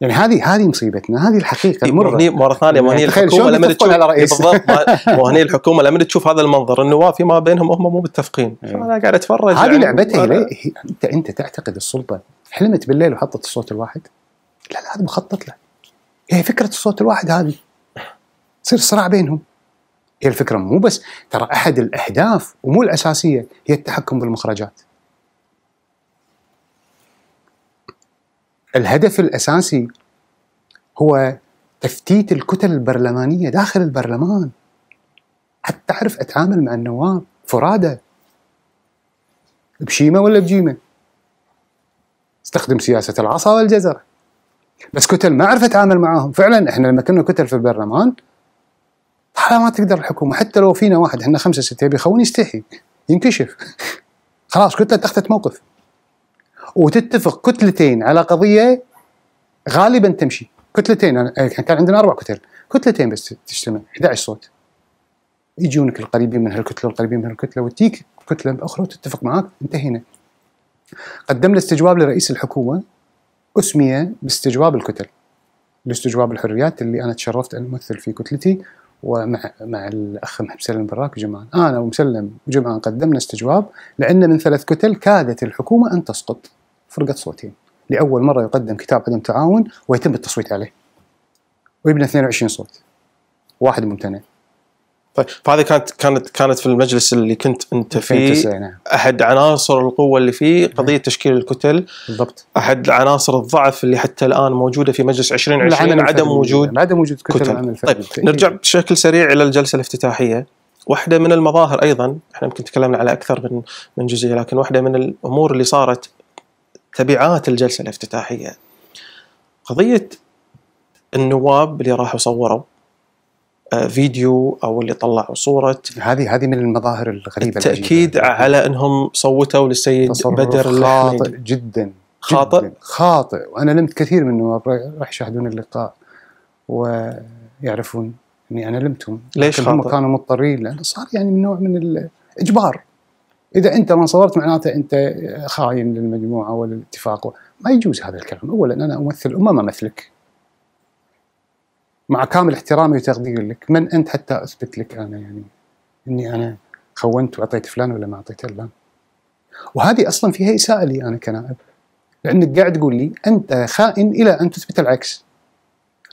يعني هذه هذه مصيبتنا هذه الحقيقه إيه، المرة مره ثانيه وهني يعني الحكومه لما تشوف على رئيس وهني الحكومه لما تشوف هذا المنظر وافي فيما بينهم هم مو متفقين فانا إيه. قاعد اتفرج هذه يعني لعبتها انت انت تعتقد السلطه حلمت بالليل وحطت الصوت الواحد لا لا هذا مخطط له هي فكره الصوت الواحد هذه تصير صراع بينهم هي الفكره مو بس ترى احد الاهداف ومو الاساسيه هي التحكم بالمخرجات الهدف الاساسي هو تفتيت الكتل البرلمانيه داخل البرلمان حتى اعرف اتعامل مع النواب فرادى بشيمه ولا بجيمه استخدم سياسه العصا والجزر بس كتل ما اعرف اتعامل معاهم فعلا احنا لما كنا كتل في البرلمان طالما ما تقدر الحكومه حتى لو فينا واحد احنا خمسه سته بيخون يستحي ينكشف خلاص كتله اتخذت موقف وتتفق كتلتين على قضيه غالبا تمشي كتلتين إيه، كان عندنا اربع كتل كتلتين بس تجتمع 11 صوت يجونك القريبين من هالكتله والقريبين من هالكتله وتجيك كتله اخرى وتتفق معك انتهينا قدمنا استجواب لرئيس الحكومه اسمي باستجواب الكتل لاستجواب الحريات اللي انا تشرفت ان امثل في كتلتي ومع مع الاخ مسلم براك وجمعان انا ومسلم وجمعان قدمنا استجواب لان من ثلاث كتل كادت الحكومه ان تسقط فرقة صوتين لأول مرة يقدم كتاب عدم تعاون ويتم التصويت عليه ويبنى 22 صوت واحد ممتنع طيب فهذه كانت كانت كانت في المجلس اللي كنت انت فيه نعم. احد عناصر القوه اللي فيه قضيه نعم. تشكيل الكتل بالضبط احد عناصر الضعف اللي حتى الان موجوده في مجلس 2020 عدم وجود عدم وجود كتل, كتل. طيب نرجع بشكل سريع الى الجلسه الافتتاحيه واحده من المظاهر ايضا احنا يمكن تكلمنا على اكثر من من جزئيه لكن واحده من الامور اللي صارت تبعات الجلسة الافتتاحية قضية النواب اللي راحوا صوروا آه، فيديو او اللي طلعوا صوره هذه هذه من المظاهر الغريبه التاكيد العجيبة. على انهم صوتوا للسيد بدر خاطئ جدا خاطئ خاطئ وانا لمت كثير من النواب راح يشاهدون اللقاء ويعرفون اني انا لمتهم ليش هم كانوا مضطرين لانه صار يعني من نوع من الاجبار اذا انت ما صدرت معناته انت خاين للمجموعه وللاتفاق ما يجوز هذا الكلام اولا انا امثل امه ما امثلك مع كامل احترامي وتقديري لك من انت حتى اثبت لك انا يعني اني انا خونت واعطيت فلان ولا ما اعطيت فلان وهذه اصلا فيها اساءه لي انا كنائب لانك قاعد تقول لي انت خائن الى ان تثبت العكس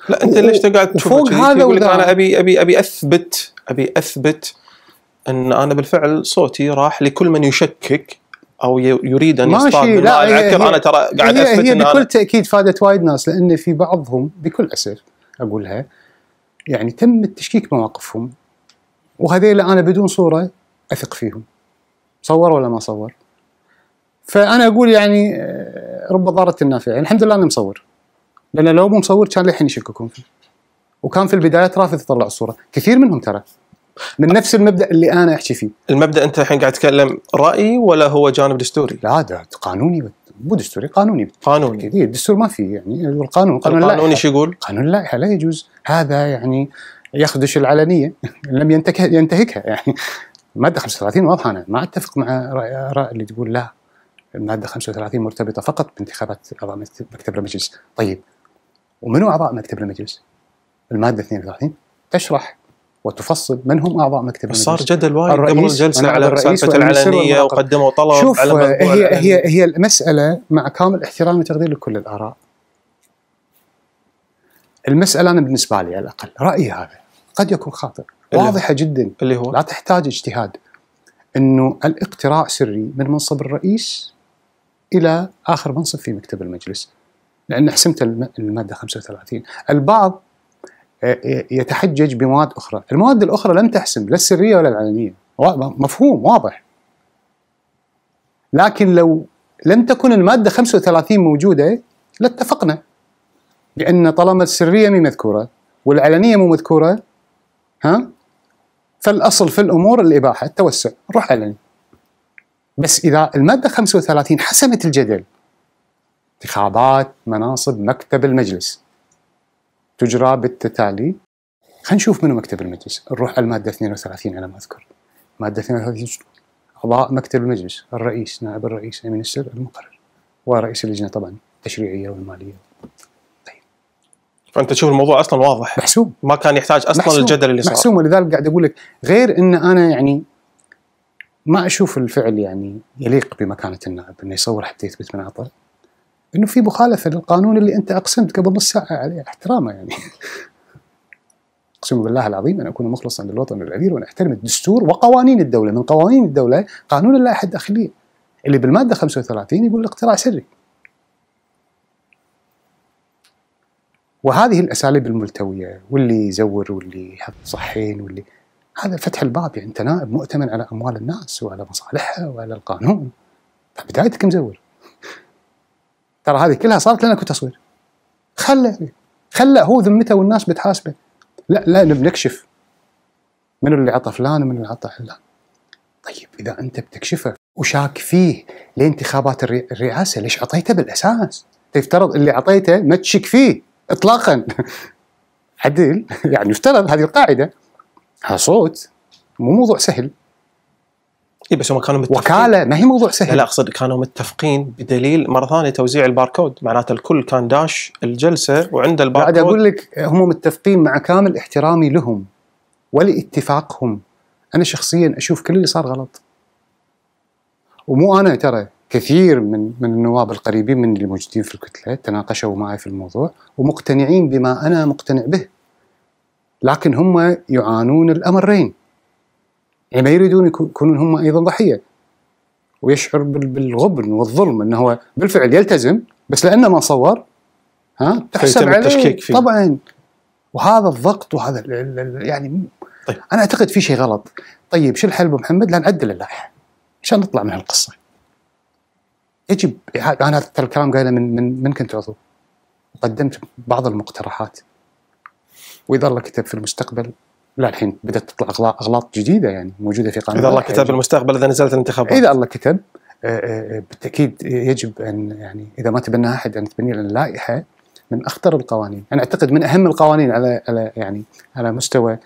لا انت ليش قاعد تشوف فوق هذا يقول لك انا ابي ابي ابي اثبت ابي اثبت ان انا بالفعل صوتي راح لكل من يشكك او يريد ان يصطاد من لا العكر هي انا ترى قاعد اثبت هي بكل أنا تاكيد فادت وايد ناس لان في بعضهم بكل اسف اقولها يعني تم التشكيك بمواقفهم وهذيل انا بدون صوره اثق فيهم صور ولا ما صور فانا اقول يعني آه، رب ضاره النافع يعني الحمد لله انا مصور لان لو مو مصور كان للحين يشككون فيه وكان في البدايات رافض يطلع الصوره كثير منهم ترى من نفس المبدا اللي انا احكي فيه المبدا انت الحين قاعد تتكلم رايي ولا هو جانب دستوري؟ لا ده قانوني مو دستوري قانوني قانوني إيه، الدستور ما فيه يعني القانون قانون القانون ايش يقول؟ قانون اللائحه لا يجوز هذا يعني يخدش العلنيه لم ينتهك ينتهكها يعني الماده 35 واضحه انا ما اتفق مع اراء اللي تقول لا الماده 35 مرتبطه فقط بانتخابات اعضاء مكتب المجلس طيب ومنو اعضاء مكتب المجلس؟ الماده 32 تشرح وتفصل من هم اعضاء مكتب المجلس صار جدل وايد قبل الجلسه على الرئيس العلنيه وقدموا طلب شوف على هي العلني. هي هي المساله مع كامل احترامي وتقديري لكل الاراء المساله انا بالنسبه لي على الاقل رايي هذا قد يكون خاطئ واضحه جدا اللي هو لا تحتاج اجتهاد انه الاقتراع سري من منصب الرئيس الى اخر منصب في مكتب المجلس لان حسمت الماده 35 البعض يتحجج بمواد اخرى، المواد الاخرى لم تحسم لا السريه ولا العلنيه، مفهوم واضح. لكن لو لم تكن الماده 35 موجوده لاتفقنا. بان طالما السريه مي مذكوره والعلنيه مو مذكوره ها فالاصل في الامور الاباحه التوسع، نروح علني. بس اذا الماده 35 حسمت الجدل انتخابات مناصب مكتب المجلس تجرى بالتتالي خلينا نشوف منو مكتب المجلس نروح على الماده 32 على ما اذكر ماده 32 اعضاء مكتب المجلس الرئيس نائب الرئيس امين السر المقرر ورئيس اللجنه طبعا التشريعيه والماليه طيب فانت تشوف الموضوع اصلا واضح محسوم ما كان يحتاج اصلا محسوم. الجدل اللي صار محسوم ولذلك قاعد اقول لك غير ان انا يعني ما اشوف الفعل يعني يليق بمكانه النائب انه يصور حتى يثبت من عطل انه في مخالفه للقانون اللي انت اقسمت قبل نص ساعه عليه احترامه يعني اقسم بالله العظيم ان اكون مخلصا للوطن العبير وان احترم الدستور وقوانين الدوله من قوانين الدوله قانون اللائحه الداخليه اللي بالماده 35 يقول الاقتراع سري وهذه الاساليب الملتويه واللي يزور واللي يحط صحين واللي هذا فتح الباب يعني انت نائب مؤتمن على اموال الناس وعلى مصالحها وعلى القانون فبدايتك طيب، مزور ترى هذه كلها صارت لان اكو تصوير خله خله هو ذمته والناس بتحاسبه لا لا بنكشف من اللي عطى فلان ومن اللي عطى علان طيب اذا انت بتكشفه وشاك فيه لانتخابات الرئاسه ليش اعطيته بالاساس؟ يفترض اللي اعطيته ما تشك فيه اطلاقا عدل يعني يفترض هذه القاعده ها صوت مو موضوع سهل اي بس هم كانوا متفقين وكاله ما هي موضوع سهل لا, لا اقصد كانوا متفقين بدليل مره ثانيه توزيع الباركود معناته الكل كان داش الجلسه وعنده الباركود قاعد اقول لك هم متفقين مع كامل احترامي لهم ولاتفاقهم انا شخصيا اشوف كل اللي صار غلط ومو انا ترى كثير من من النواب القريبين من اللي موجودين في الكتله تناقشوا معي في الموضوع ومقتنعين بما انا مقتنع به لكن هم يعانون الامرين يعني ما يريدون يكونون هم ايضا ضحيه ويشعر بالغبن والظلم انه هو بالفعل يلتزم بس لانه ما صور ها تحسب عليه التشكيك فيه. طبعا وهذا الضغط وهذا يعني طيب. انا اعتقد في شيء غلط طيب شو الحل ابو محمد لا نعدل اللائحه عشان نطلع من هالقصه يجب انا ترى الكلام قايله من من من كنت عضو قدمت بعض المقترحات واذا الله كتب في المستقبل لا الحين بدات تطلع اغلاط جديده يعني موجوده في قانون اذا الله كتب المستقبل اذا نزلت الانتخابات اذا الله كتب آه، آه، بالتاكيد يجب ان يعني اذا ما تبناها احد ان تبني لنا لائحه من اخطر القوانين، انا اعتقد من اهم القوانين على على يعني على مستوى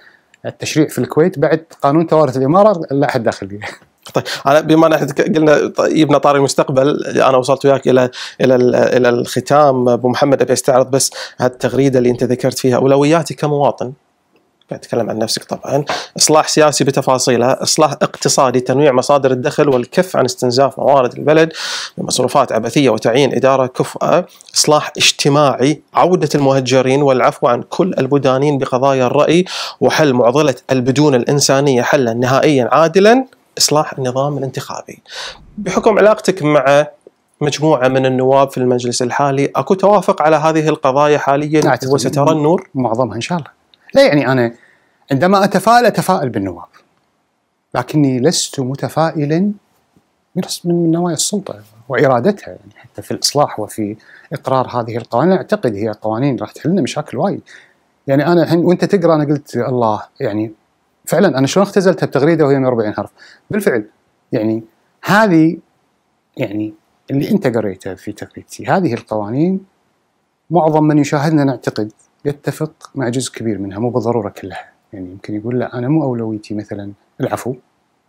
التشريع في الكويت بعد قانون توارث الاماره اللائحه الداخليه. طيب انا بما ان قلنا يبنى طاري المستقبل انا وصلت وياك الى الى الى الختام ابو محمد ابي استعرض بس هالتغريده اللي انت ذكرت فيها اولوياتي كمواطن قاعد تتكلم عن نفسك طبعا اصلاح سياسي بتفاصيلها اصلاح اقتصادي تنويع مصادر الدخل والكف عن استنزاف موارد البلد بمصروفات عبثيه وتعيين اداره كفؤه اصلاح اجتماعي عوده المهجرين والعفو عن كل البدانين بقضايا الراي وحل معضله البدون الانسانيه حلا نهائيا عادلا اصلاح النظام الانتخابي بحكم علاقتك مع مجموعة من النواب في المجلس الحالي أكو توافق على هذه القضايا حاليا وسترى النور معظمها إن شاء الله لا يعني أنا عندما أتفائل أتفائل بالنواب لكني لست متفائلا من نوايا السلطة وإرادتها يعني حتى في الإصلاح وفي إقرار هذه القوانين أعتقد هي قوانين راح تحل لنا مشاكل وايد يعني أنا الحين وأنت تقرأ أنا قلت الله يعني فعلا أنا شلون اختزلتها بتغريدة وهي 140 حرف بالفعل يعني هذه يعني اللي أنت قريته في تغريدتي هذه القوانين معظم من يشاهدنا نعتقد يتفق مع جزء كبير منها مو بالضروره كلها يعني يمكن يقول لا انا مو اولويتي مثلا العفو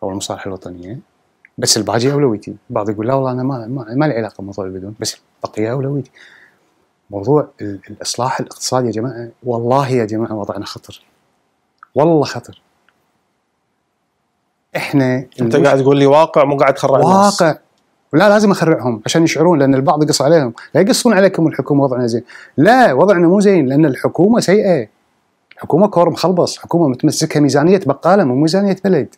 او المصالح الوطنيه بس الباقي اولويتي بعض يقول لا والله انا ما ما, ما لي علاقه بموضوع البدون بس البقيه اولويتي موضوع الاصلاح الاقتصادي يا جماعه والله يا جماعه وضعنا خطر والله خطر احنا انت قاعد تقول لي واقع مو قاعد تخرع واقع الناس. ولا لازم اخرعهم عشان يشعرون لان البعض يقص عليهم لا يقصون عليكم الحكومه وضعنا زين لا وضعنا مو زين لان الحكومه سيئه حكومه كور مخلص حكومه متمسكه ميزانيه بقاله مو ميزانيه بلد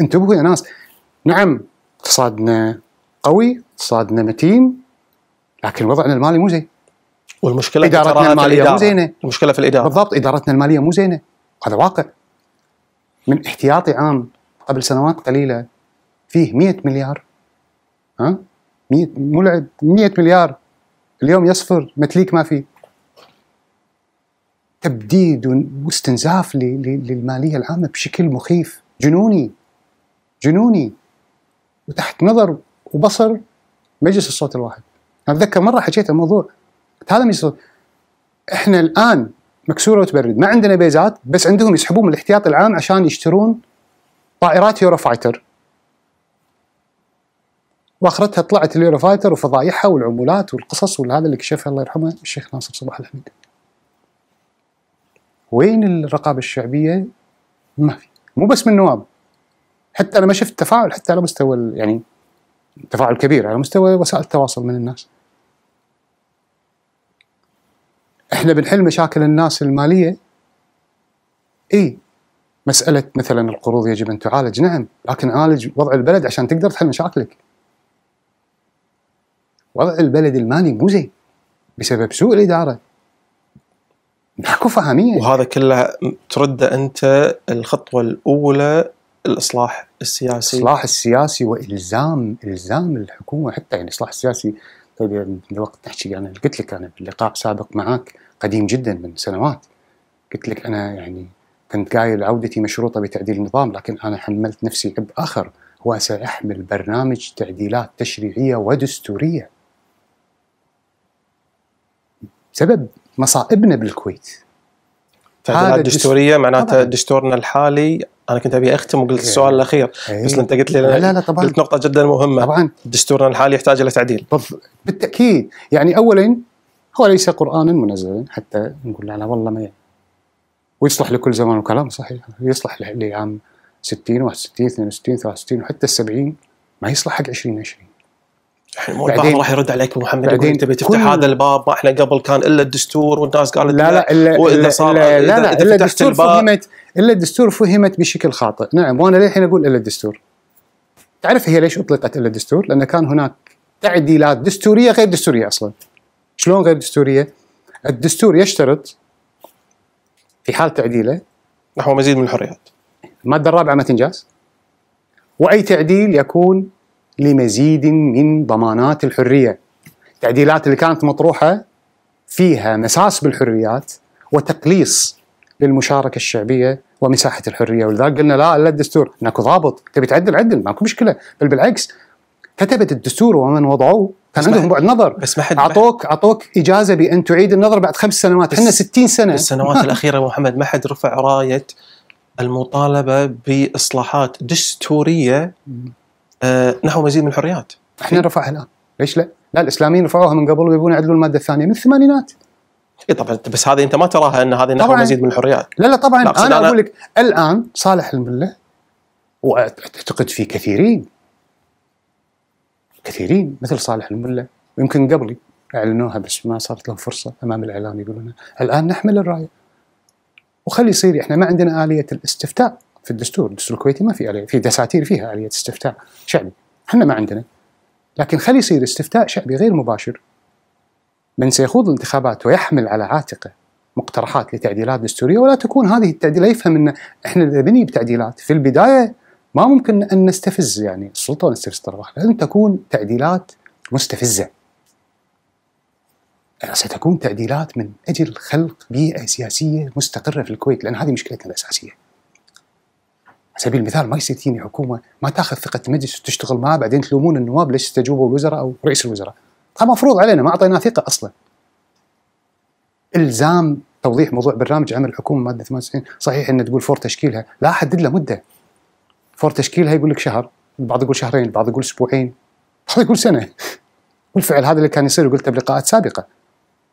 انتبهوا يا ناس نعم اقتصادنا قوي اقتصادنا متين لكن وضعنا المالي مو زين والمشكله ادارتنا الماليه مو زينه المشكله في الاداره بالضبط ادارتنا الماليه مو زينه هذا واقع من احتياطي عام قبل سنوات قليله فيه 100 مليار ها 100 ملعب 100 مليار اليوم يصفر متليك ما فيه تبديد واستنزاف للماليه العامه بشكل مخيف جنوني جنوني وتحت نظر وبصر مجلس الصوت الواحد انا اتذكر مره حكيت الموضوع هذا مجلس الصوت احنا الان مكسوره وتبرد ما عندنا بيزات بس عندهم يسحبون من الاحتياط العام عشان يشترون طائرات يورو فايتر واخرتها طلعت اليورو فايتر وفضايحها والعمولات والقصص وهذا اللي كشفها الله يرحمه الشيخ ناصر صباح الحميد. وين الرقابه الشعبيه؟ ما في، مو بس من النواب. حتى انا ما شفت تفاعل حتى على مستوى يعني تفاعل كبير على مستوى وسائل التواصل من الناس. احنا بنحل مشاكل الناس الماليه اي مساله مثلا القروض يجب ان تعالج نعم لكن عالج وضع البلد عشان تقدر تحل مشاكلك وضع البلد المالي مو زين بسبب سوء الاداره ماكو فهميه وهذا كله ترد انت الخطوه الاولى الاصلاح السياسي الاصلاح السياسي والزام الزام الحكومه حتى يعني الاصلاح السياسي طيب الوقت نحكي يعني انا قلت لك انا باللقاء سابق معك قديم جدا من سنوات قلت لك انا يعني كنت قايل عودتي مشروطه بتعديل النظام لكن انا حملت نفسي عبء اخر هو سأحمل برنامج تعديلات تشريعيه ودستوريه بسبب مصائبنا بالكويت تعديلات دستوريه معناته دستورنا الحالي انا كنت ابي اختم وقلت السؤال الاخير أيه. بس انت قلت لي لا لا, لا طبعا قلت نقطه جدا مهمه طبعا دستورنا الحالي يحتاج الى تعديل بالتاكيد يعني اولا هو ليس قرانا منزلا حتى نقول لا والله ما يعني. ويصلح لكل زمان وكلام صحيح يصلح لعام 60 61 62 63 وحتى ال 70 ما يصلح حق 2020 احنا يعني مو البعض راح يرد عليك محمد بعدين انت بتفتح هذا الباب ما احنا قبل كان الا الدستور والناس قالت لا لا الا واذا صار لا لا, لا, لا الا الدستور فهمت الا الدستور فهمت بشكل خاطئ نعم وانا للحين اقول الا الدستور تعرف هي ليش اطلقت الا الدستور لان كان هناك تعديلات دستوريه غير دستوريه اصلا شلون غير دستوريه الدستور يشترط في حال تعديله نحو مزيد من الحريات الماده الرابعه ما تنجاز واي تعديل يكون لمزيد من ضمانات الحريه. التعديلات اللي كانت مطروحه فيها مساس بالحريات وتقليص للمشاركه الشعبيه ومساحه الحريه ولذلك قلنا لا الا الدستور ماكو ضابط تبي تعدل عدل ماكو مشكله بل بالعكس كتبت الدستور ومن وضعوه كان عندهم بعد نظر بس ما حد اعطوك اعطوك اجازه بان تعيد النظر بعد خمس سنوات احنا 60 سنه السنوات الاخيره محمد ما حد رفع رايه المطالبه باصلاحات دستوريه آه، نحو مزيد من الحريات احنا نرفعها الان ليش لا؟ لا الاسلاميين رفعوها من قبل ويبون يعدلون الماده الثانيه من الثمانينات اي طبعا بس هذه انت ما تراها ان هذه نحو مزيد من الحريات لا لا طبعا انا, أنا اقول لك الان صالح المله واعتقد في كثيرين كثيرين مثل صالح المله ويمكن قبلي اعلنوها بس ما صارت لهم فرصه امام الاعلام يقولون الان نحمل الرايه وخلي يصير احنا ما عندنا اليه الاستفتاء في الدستور الدستور الكويتي ما في آلية في دساتير فيها آلية استفتاء شعبي احنا ما عندنا لكن خلي يصير استفتاء شعبي غير مباشر من سيخوض الانتخابات ويحمل على عاتقه مقترحات لتعديلات دستوريه ولا تكون هذه التعديلات يفهم ان احنا اذا بني بتعديلات في البدايه ما ممكن ان نستفز يعني السلطه ونستفز الطرف لازم تكون تعديلات مستفزه أه، ستكون تعديلات من اجل خلق بيئه سياسيه مستقره في الكويت لان هذه مشكلتنا الاساسيه سبيل المثال ما يصير تجيني حكومه ما تاخذ ثقه المجلس وتشتغل معاه بعدين تلومون النواب ليش استجوبوا الوزراء او رئيس الوزراء. هذا مفروض علينا ما اعطيناه ثقه اصلا. الزام توضيح موضوع برنامج عمل الحكومه ماده 98 صحيح ان تقول فور تشكيلها لا حدد له مده. فور تشكيلها يقول لك شهر، البعض يقول شهرين، البعض يقول اسبوعين، البعض يقول سنه. بالفعل هذا اللي كان يصير وقلته بلقاءات سابقه.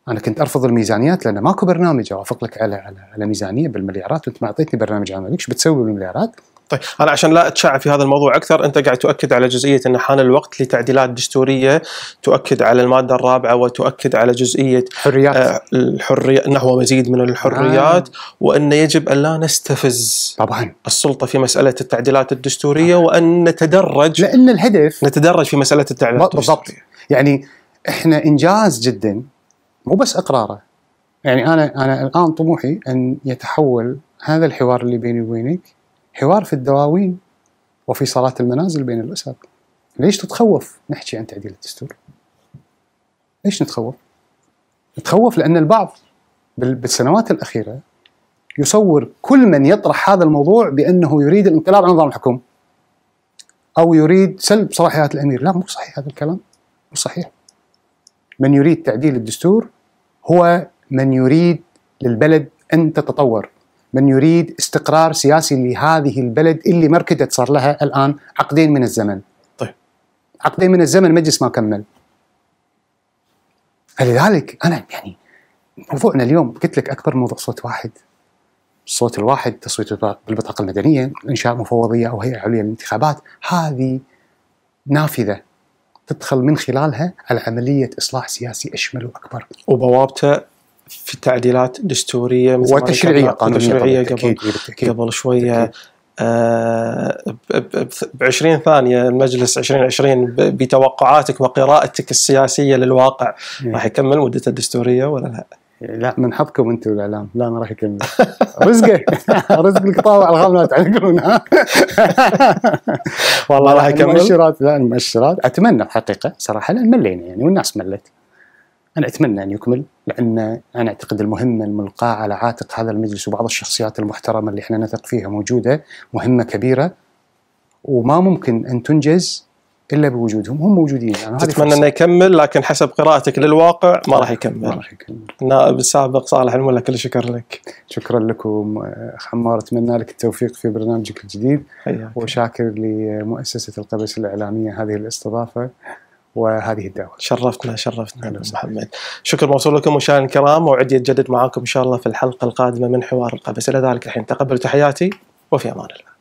انا كنت ارفض الميزانيات لان ماكو برنامج اوافق لك على على, على ميزانيه بالمليارات وانت ما اعطيتني برنامج عمل، ايش بتسوي بالمليارات؟ طيب انا عشان لا اتشع في هذا الموضوع اكثر انت قاعد تؤكد على جزئيه ان حان الوقت لتعديلات دستوريه تؤكد على الماده الرابعه وتؤكد على جزئيه حريات آه، الحريه الحريه هو مزيد من الحريات آه. وان يجب ان لا نستفز طبعا السلطه في مساله التعديلات الدستوريه طبعاً. وان نتدرج لان الهدف نتدرج في مساله التعديلات بالضبط يعني احنا انجاز جدا مو بس اقراره يعني انا انا الان طموحي ان يتحول هذا الحوار اللي بيني وبينك حوار في الدواوين وفي صلاة المنازل بين الأسر ليش تتخوف نحكي عن تعديل الدستور ليش نتخوف نتخوف لأن البعض بالسنوات الأخيرة يصور كل من يطرح هذا الموضوع بأنه يريد الانقلاب على نظام الحكم أو يريد سلب صلاحيات الأمير لا مو صحيح هذا الكلام مو صحيح من يريد تعديل الدستور هو من يريد للبلد أن تتطور من يريد استقرار سياسي لهذه البلد اللي مركدت صار لها الان عقدين من الزمن. طيب. عقدين من الزمن المجلس ما كمل. فلذلك انا يعني موضوعنا اليوم قلت لك اكبر موضوع صوت واحد. الصوت الواحد تصويت بالبطاقه المدنيه، انشاء مفوضيه او هيئه عليا للانتخابات، هذه نافذه تدخل من خلالها على عمليه اصلاح سياسي اشمل واكبر. وبوابته في تعديلات دستوريه وتشريعيه قانونيه تشريعيه قبل قبل شويه آه، ب 20 ثانيه المجلس 2020 بتوقعاتك وقراءتك السياسيه للواقع إيه. راح يكمل مدته الدستوريه ولا لا؟ لا من حظكم انتم الاعلام لا ما راح يكمل رزقه رزق القطاع والغام لا تعلقون ها والله راح يكمل المؤشرات لا المؤشرات اتمنى الحقيقه صراحه لان ملينا يعني والناس ملت أنا أتمنى أن يكمل لأن أنا أعتقد المهمة الملقاة على عاتق هذا المجلس وبعض الشخصيات المحترمة اللي احنا نثق فيها موجودة مهمة كبيرة وما ممكن أن تنجز الا بوجودهم هم موجودين يعني اتمنى انه يكمل لكن حسب قراءتك للواقع ما راح يكمل ما راح يكمل النائب السابق صالح الملا كل شكر لك شكرا لكم عمار اتمنى لك التوفيق في برنامجك الجديد حياتي. وشاكر لمؤسسه القبس الاعلاميه هذه الاستضافه وهذه الدعوه. شرفتنا شرفتنا نعم. محمد. شكر موصول لكم مشاهدينا الكرام وعدي اتجدد معاكم ان شاء الله في الحلقه القادمه من حوار القبس الى ذلك الحين تقبلوا تحياتي وفي امان الله.